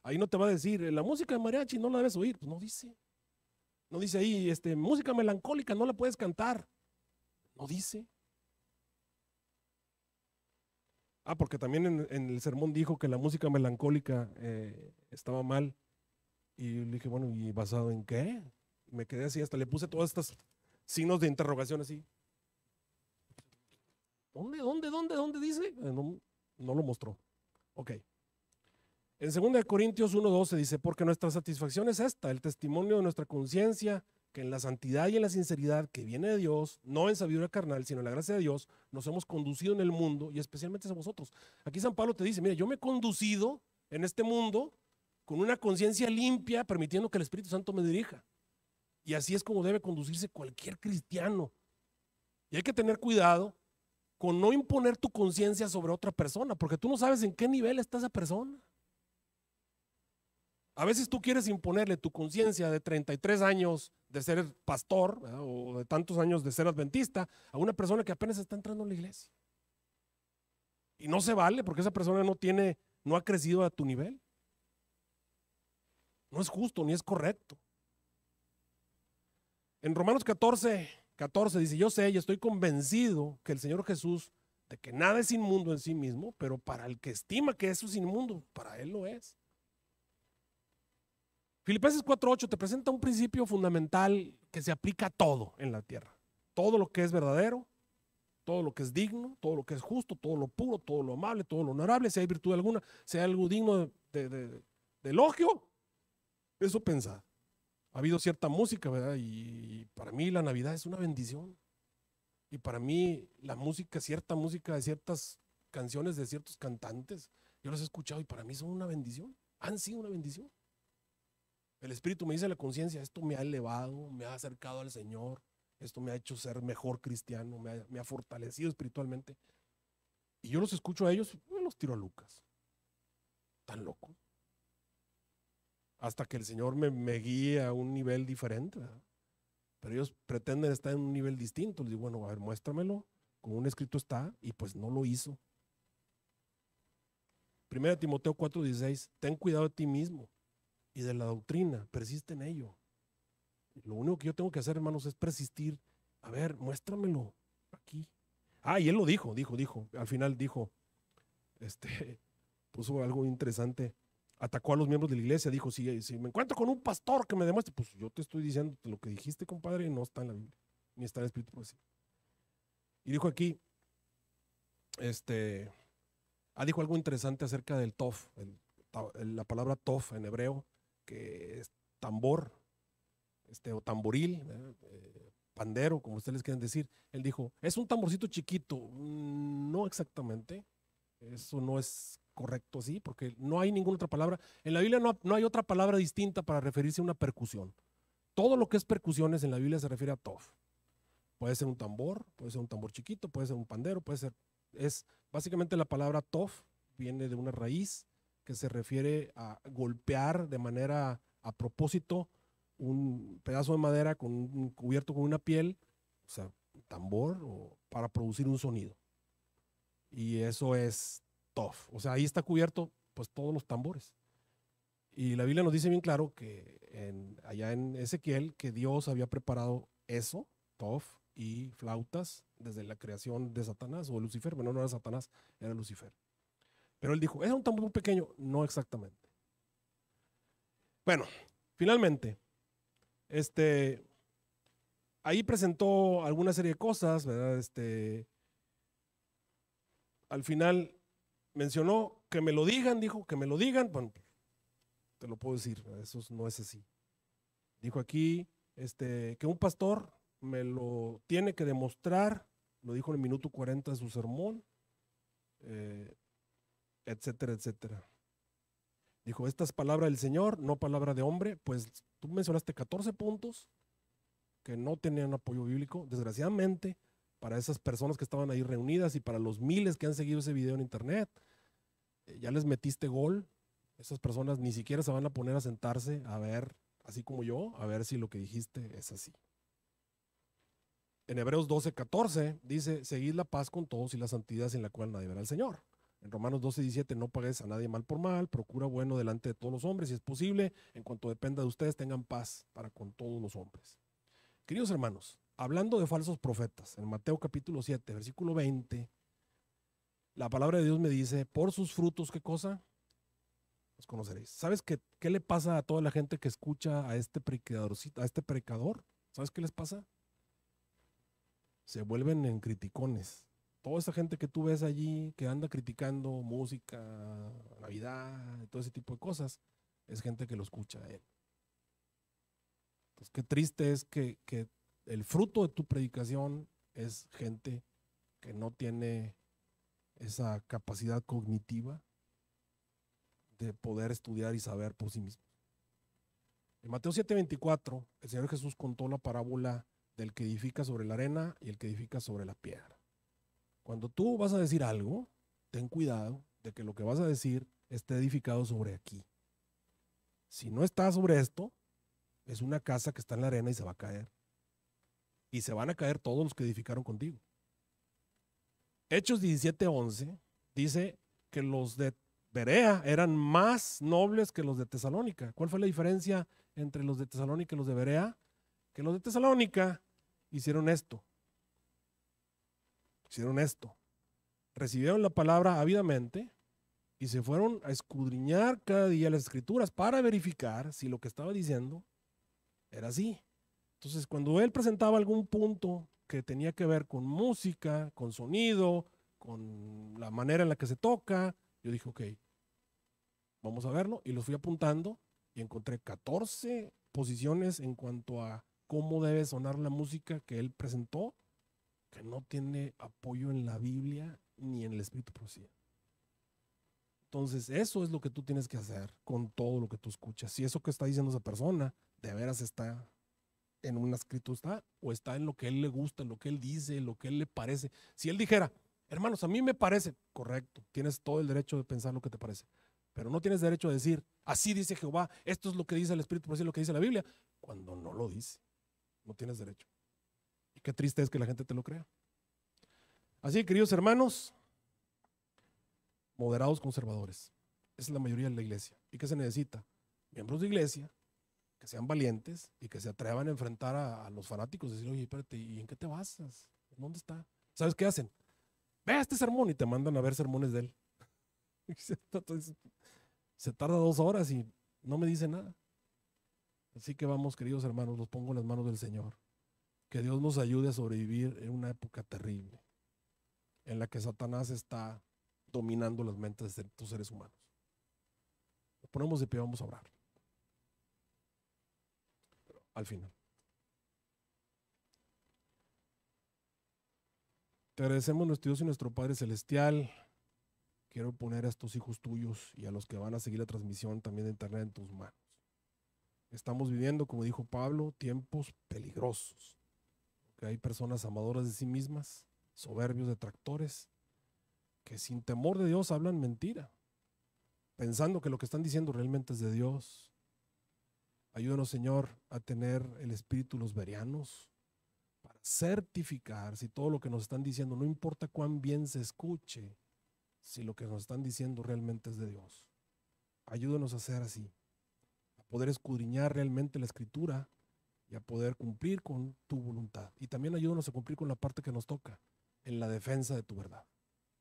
Ahí no te va a decir, la música de mariachi no la debes oír. Pues no dice. No dice ahí, este, música melancólica no la puedes cantar. No dice. Ah, porque también en, el sermón dijo que la música melancólica eh, estaba mal. Y le dije, bueno, ¿y basado en qué? me quedé así, hasta le puse todos estos signos de interrogación así. ¿Dónde, dónde, dónde, dónde dice? Eh, no, no lo mostró. Ok. En 2 Corintios 1.12 dice, porque nuestra satisfacción es esta, el testimonio de nuestra conciencia, que en la santidad y en la sinceridad que viene de Dios, no en sabiduría carnal, sino en la gracia de Dios, nos hemos conducido en el mundo y especialmente a vosotros. Aquí San Pablo te dice, mira, yo me he conducido en este mundo con una conciencia limpia, permitiendo que el Espíritu Santo me dirija. Y así es como debe conducirse cualquier cristiano. Y hay que tener cuidado con no imponer tu conciencia sobre otra persona, porque tú no sabes en qué nivel está esa persona. A veces tú quieres imponerle tu conciencia de 33 años de ser pastor o de tantos años de ser adventista a una persona que apenas está entrando en la iglesia. Y no se vale porque esa persona no tiene, no ha crecido a tu nivel. No es justo ni es correcto. En Romanos 14, 14 dice, yo sé y estoy convencido que el Señor Jesús, de que nada es inmundo en sí mismo, pero para el que estima que eso es inmundo, para él lo es. Filipenses 4.8 te presenta un principio fundamental que se aplica a todo en la tierra. Todo lo que es verdadero, todo lo que es digno, todo lo que es justo, todo lo puro, todo lo amable, todo lo honorable, si hay virtud alguna, si hay algo digno de, elogio, eso pensa. Ha habido cierta música, ¿verdad? Y para mí la Navidad es una bendición. Y para mí la música, cierta música de ciertas canciones de ciertos cantantes, yo las he escuchado y para mí son una bendición. Han sido una bendición. El Espíritu me dice la conciencia, esto me ha elevado, me ha acercado al Señor, esto me ha hecho ser mejor cristiano, me ha, fortalecido espiritualmente. Y yo los escucho a ellos, me los tiro a Lucas. Tan loco. Hasta que el Señor me, guíe guía a un nivel diferente. Pero ellos pretenden estar en un nivel distinto. Les digo, bueno, a ver, muéstramelo, como un escrito está, y pues no lo hizo. Primera Timoteo 4:16, ten cuidado de ti mismo y de la doctrina, persiste en ello. Lo único que yo tengo que hacer, hermanos, es persistir. A ver, muéstramelo aquí. Ah, y él lo dijo, dijo, dijo. Al final dijo, este, puso algo interesante. Atacó a los miembros de la iglesia, dijo, si, si me encuentro con un pastor que me demuestre, pues yo te estoy diciendo lo que dijiste, compadre, no está en la Biblia, ni está en el Espíritu Y dijo aquí, este, ah, dijo algo interesante acerca del tof, la palabra tof en hebreo, que es tambor, este, o tamboril, eh, pandero, como ustedes quieren decir. Él dijo, es un tamborcito chiquito. Mm, no exactamente, eso no es correcto así, porque no hay ninguna otra palabra. En la Biblia no, no hay otra palabra distinta para referirse a una percusión. Todo lo que es percusiones en la Biblia se refiere a tof. Puede ser un tambor, puede ser un tambor chiquito, puede ser un pandero, puede ser... Es básicamente la palabra tof, viene de una raíz que se refiere a golpear de manera a propósito un pedazo de madera con cubierto con una piel, o sea, tambor, o, para producir un sonido. Y eso es Tof. O sea, ahí está cubierto pues todos los tambores. Y la Biblia nos dice bien claro que en, allá en Ezequiel que Dios había preparado eso, tof y flautas, desde la creación de Satanás o Lucifer. Bueno, no era Satanás, era Lucifer. Pero él dijo, es un tambor pequeño. No exactamente. Bueno, finalmente, este, ahí presentó alguna serie de cosas, ¿verdad? Este, al final mencionó que me lo digan, dijo, que me lo digan. Bueno, te lo puedo decir, eso no es así. Dijo aquí este, que un pastor me lo tiene que demostrar, lo dijo en el minuto 40 de su sermón. Eh, etcétera, etcétera. Dijo, esta es palabra del Señor, no palabra de hombre, pues tú mencionaste 14 puntos que no tenían apoyo bíblico, desgraciadamente, para esas personas que estaban ahí reunidas y para los miles que han seguido ese video en internet, eh, ya les metiste gol, esas personas ni siquiera se van a poner a sentarse a ver, así como yo, a ver si lo que dijiste es así. En Hebreos 12, 14 dice, seguid la paz con todos y la santidad en la cual nadie verá al Señor. En Romanos 12, 17, no pagues a nadie mal por mal, procura bueno delante de todos los hombres, si es posible, en cuanto dependa de ustedes, tengan paz para con todos los hombres. Queridos hermanos, hablando de falsos profetas, en Mateo capítulo 7, versículo 20, la palabra de Dios me dice, por sus frutos, ¿qué cosa? Los conoceréis. ¿Sabes qué, qué le pasa a toda la gente que escucha a este predicadorcito, a este pecador? ¿Sabes qué les pasa? Se vuelven en criticones toda esa gente que tú ves allí, que anda criticando música, Navidad, todo ese tipo de cosas, es gente que lo escucha a él. Entonces, qué triste es que, que el fruto de tu predicación es gente que no tiene esa capacidad cognitiva de poder estudiar y saber por sí mismo. En Mateo 7:24, el Señor Jesús contó la parábola del que edifica sobre la arena y el que edifica sobre la piedra. Cuando tú vas a decir algo, ten cuidado de que lo que vas a decir esté edificado sobre aquí. Si no está sobre esto, es una casa que está en la arena y se va a caer. Y se van a caer todos los que edificaron contigo. Hechos 17:11 dice que los de Berea eran más nobles que los de Tesalónica. ¿Cuál fue la diferencia entre los de Tesalónica y los de Berea? Que los de Tesalónica hicieron esto, hicieron esto. Recibieron la palabra ávidamente y se fueron a escudriñar cada día las escrituras para verificar si lo que estaba diciendo era así. Entonces, cuando él presentaba algún punto que tenía que ver con música, con sonido, con la manera en la que se toca, yo dije, ok, vamos a verlo. Y lo fui apuntando y encontré 14 posiciones en cuanto a cómo debe sonar la música que él presentó que no tiene apoyo en la Biblia ni en el Espíritu Profecía. Entonces, eso es lo que tú tienes que hacer con todo lo que tú escuchas. Si eso que está diciendo esa persona de veras está en una escritura o está en lo que él le gusta, en lo que él dice, en lo que él le parece. Si él dijera, hermanos, a mí me parece, correcto, tienes todo el derecho de pensar lo que te parece, pero no tienes derecho a decir, así dice Jehová, esto es lo que dice el Espíritu, por lo que dice la Biblia, cuando no lo dice. No tienes derecho. Qué triste es que la gente te lo crea. Así queridos hermanos, moderados conservadores. Esa es la mayoría de la iglesia. ¿Y qué se necesita? Miembros de iglesia que sean valientes y que se atrevan a enfrentar a, los fanáticos y decir, oye, espérate, ¿y en qué te basas? ¿En dónde está? ¿Sabes qué hacen? Ve a este sermón y te mandan a ver sermones de él. se tarda dos horas y no me dice nada. Así que vamos, queridos hermanos, los pongo en las manos del Señor. Que Dios nos ayude a sobrevivir en una época terrible en la que Satanás está dominando las mentes de estos seres humanos. Nos ponemos de pie, vamos a orar. Al final. Te agradecemos nuestro Dios y nuestro Padre Celestial. Quiero poner a estos hijos tuyos y a los que van a seguir la transmisión también de internet en tus manos. Estamos viviendo, como dijo Pablo, tiempos peligrosos hay personas amadoras de sí mismas, soberbios, detractores, que sin temor de Dios hablan mentira, pensando que lo que están diciendo realmente es de Dios. Ayúdanos, Señor, a tener el espíritu los verianos para certificar si todo lo que nos están diciendo, no importa cuán bien se escuche, si lo que nos están diciendo realmente es de Dios. Ayúdanos a ser así, a poder escudriñar realmente la escritura y a poder cumplir con tu voluntad. Y también ayúdanos a cumplir con la parte que nos toca, en la defensa de tu verdad.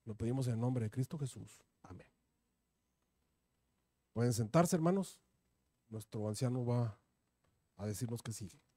Lo pedimos en el nombre de Cristo Jesús. Amén. Pueden sentarse, hermanos. Nuestro anciano va a decirnos que sigue.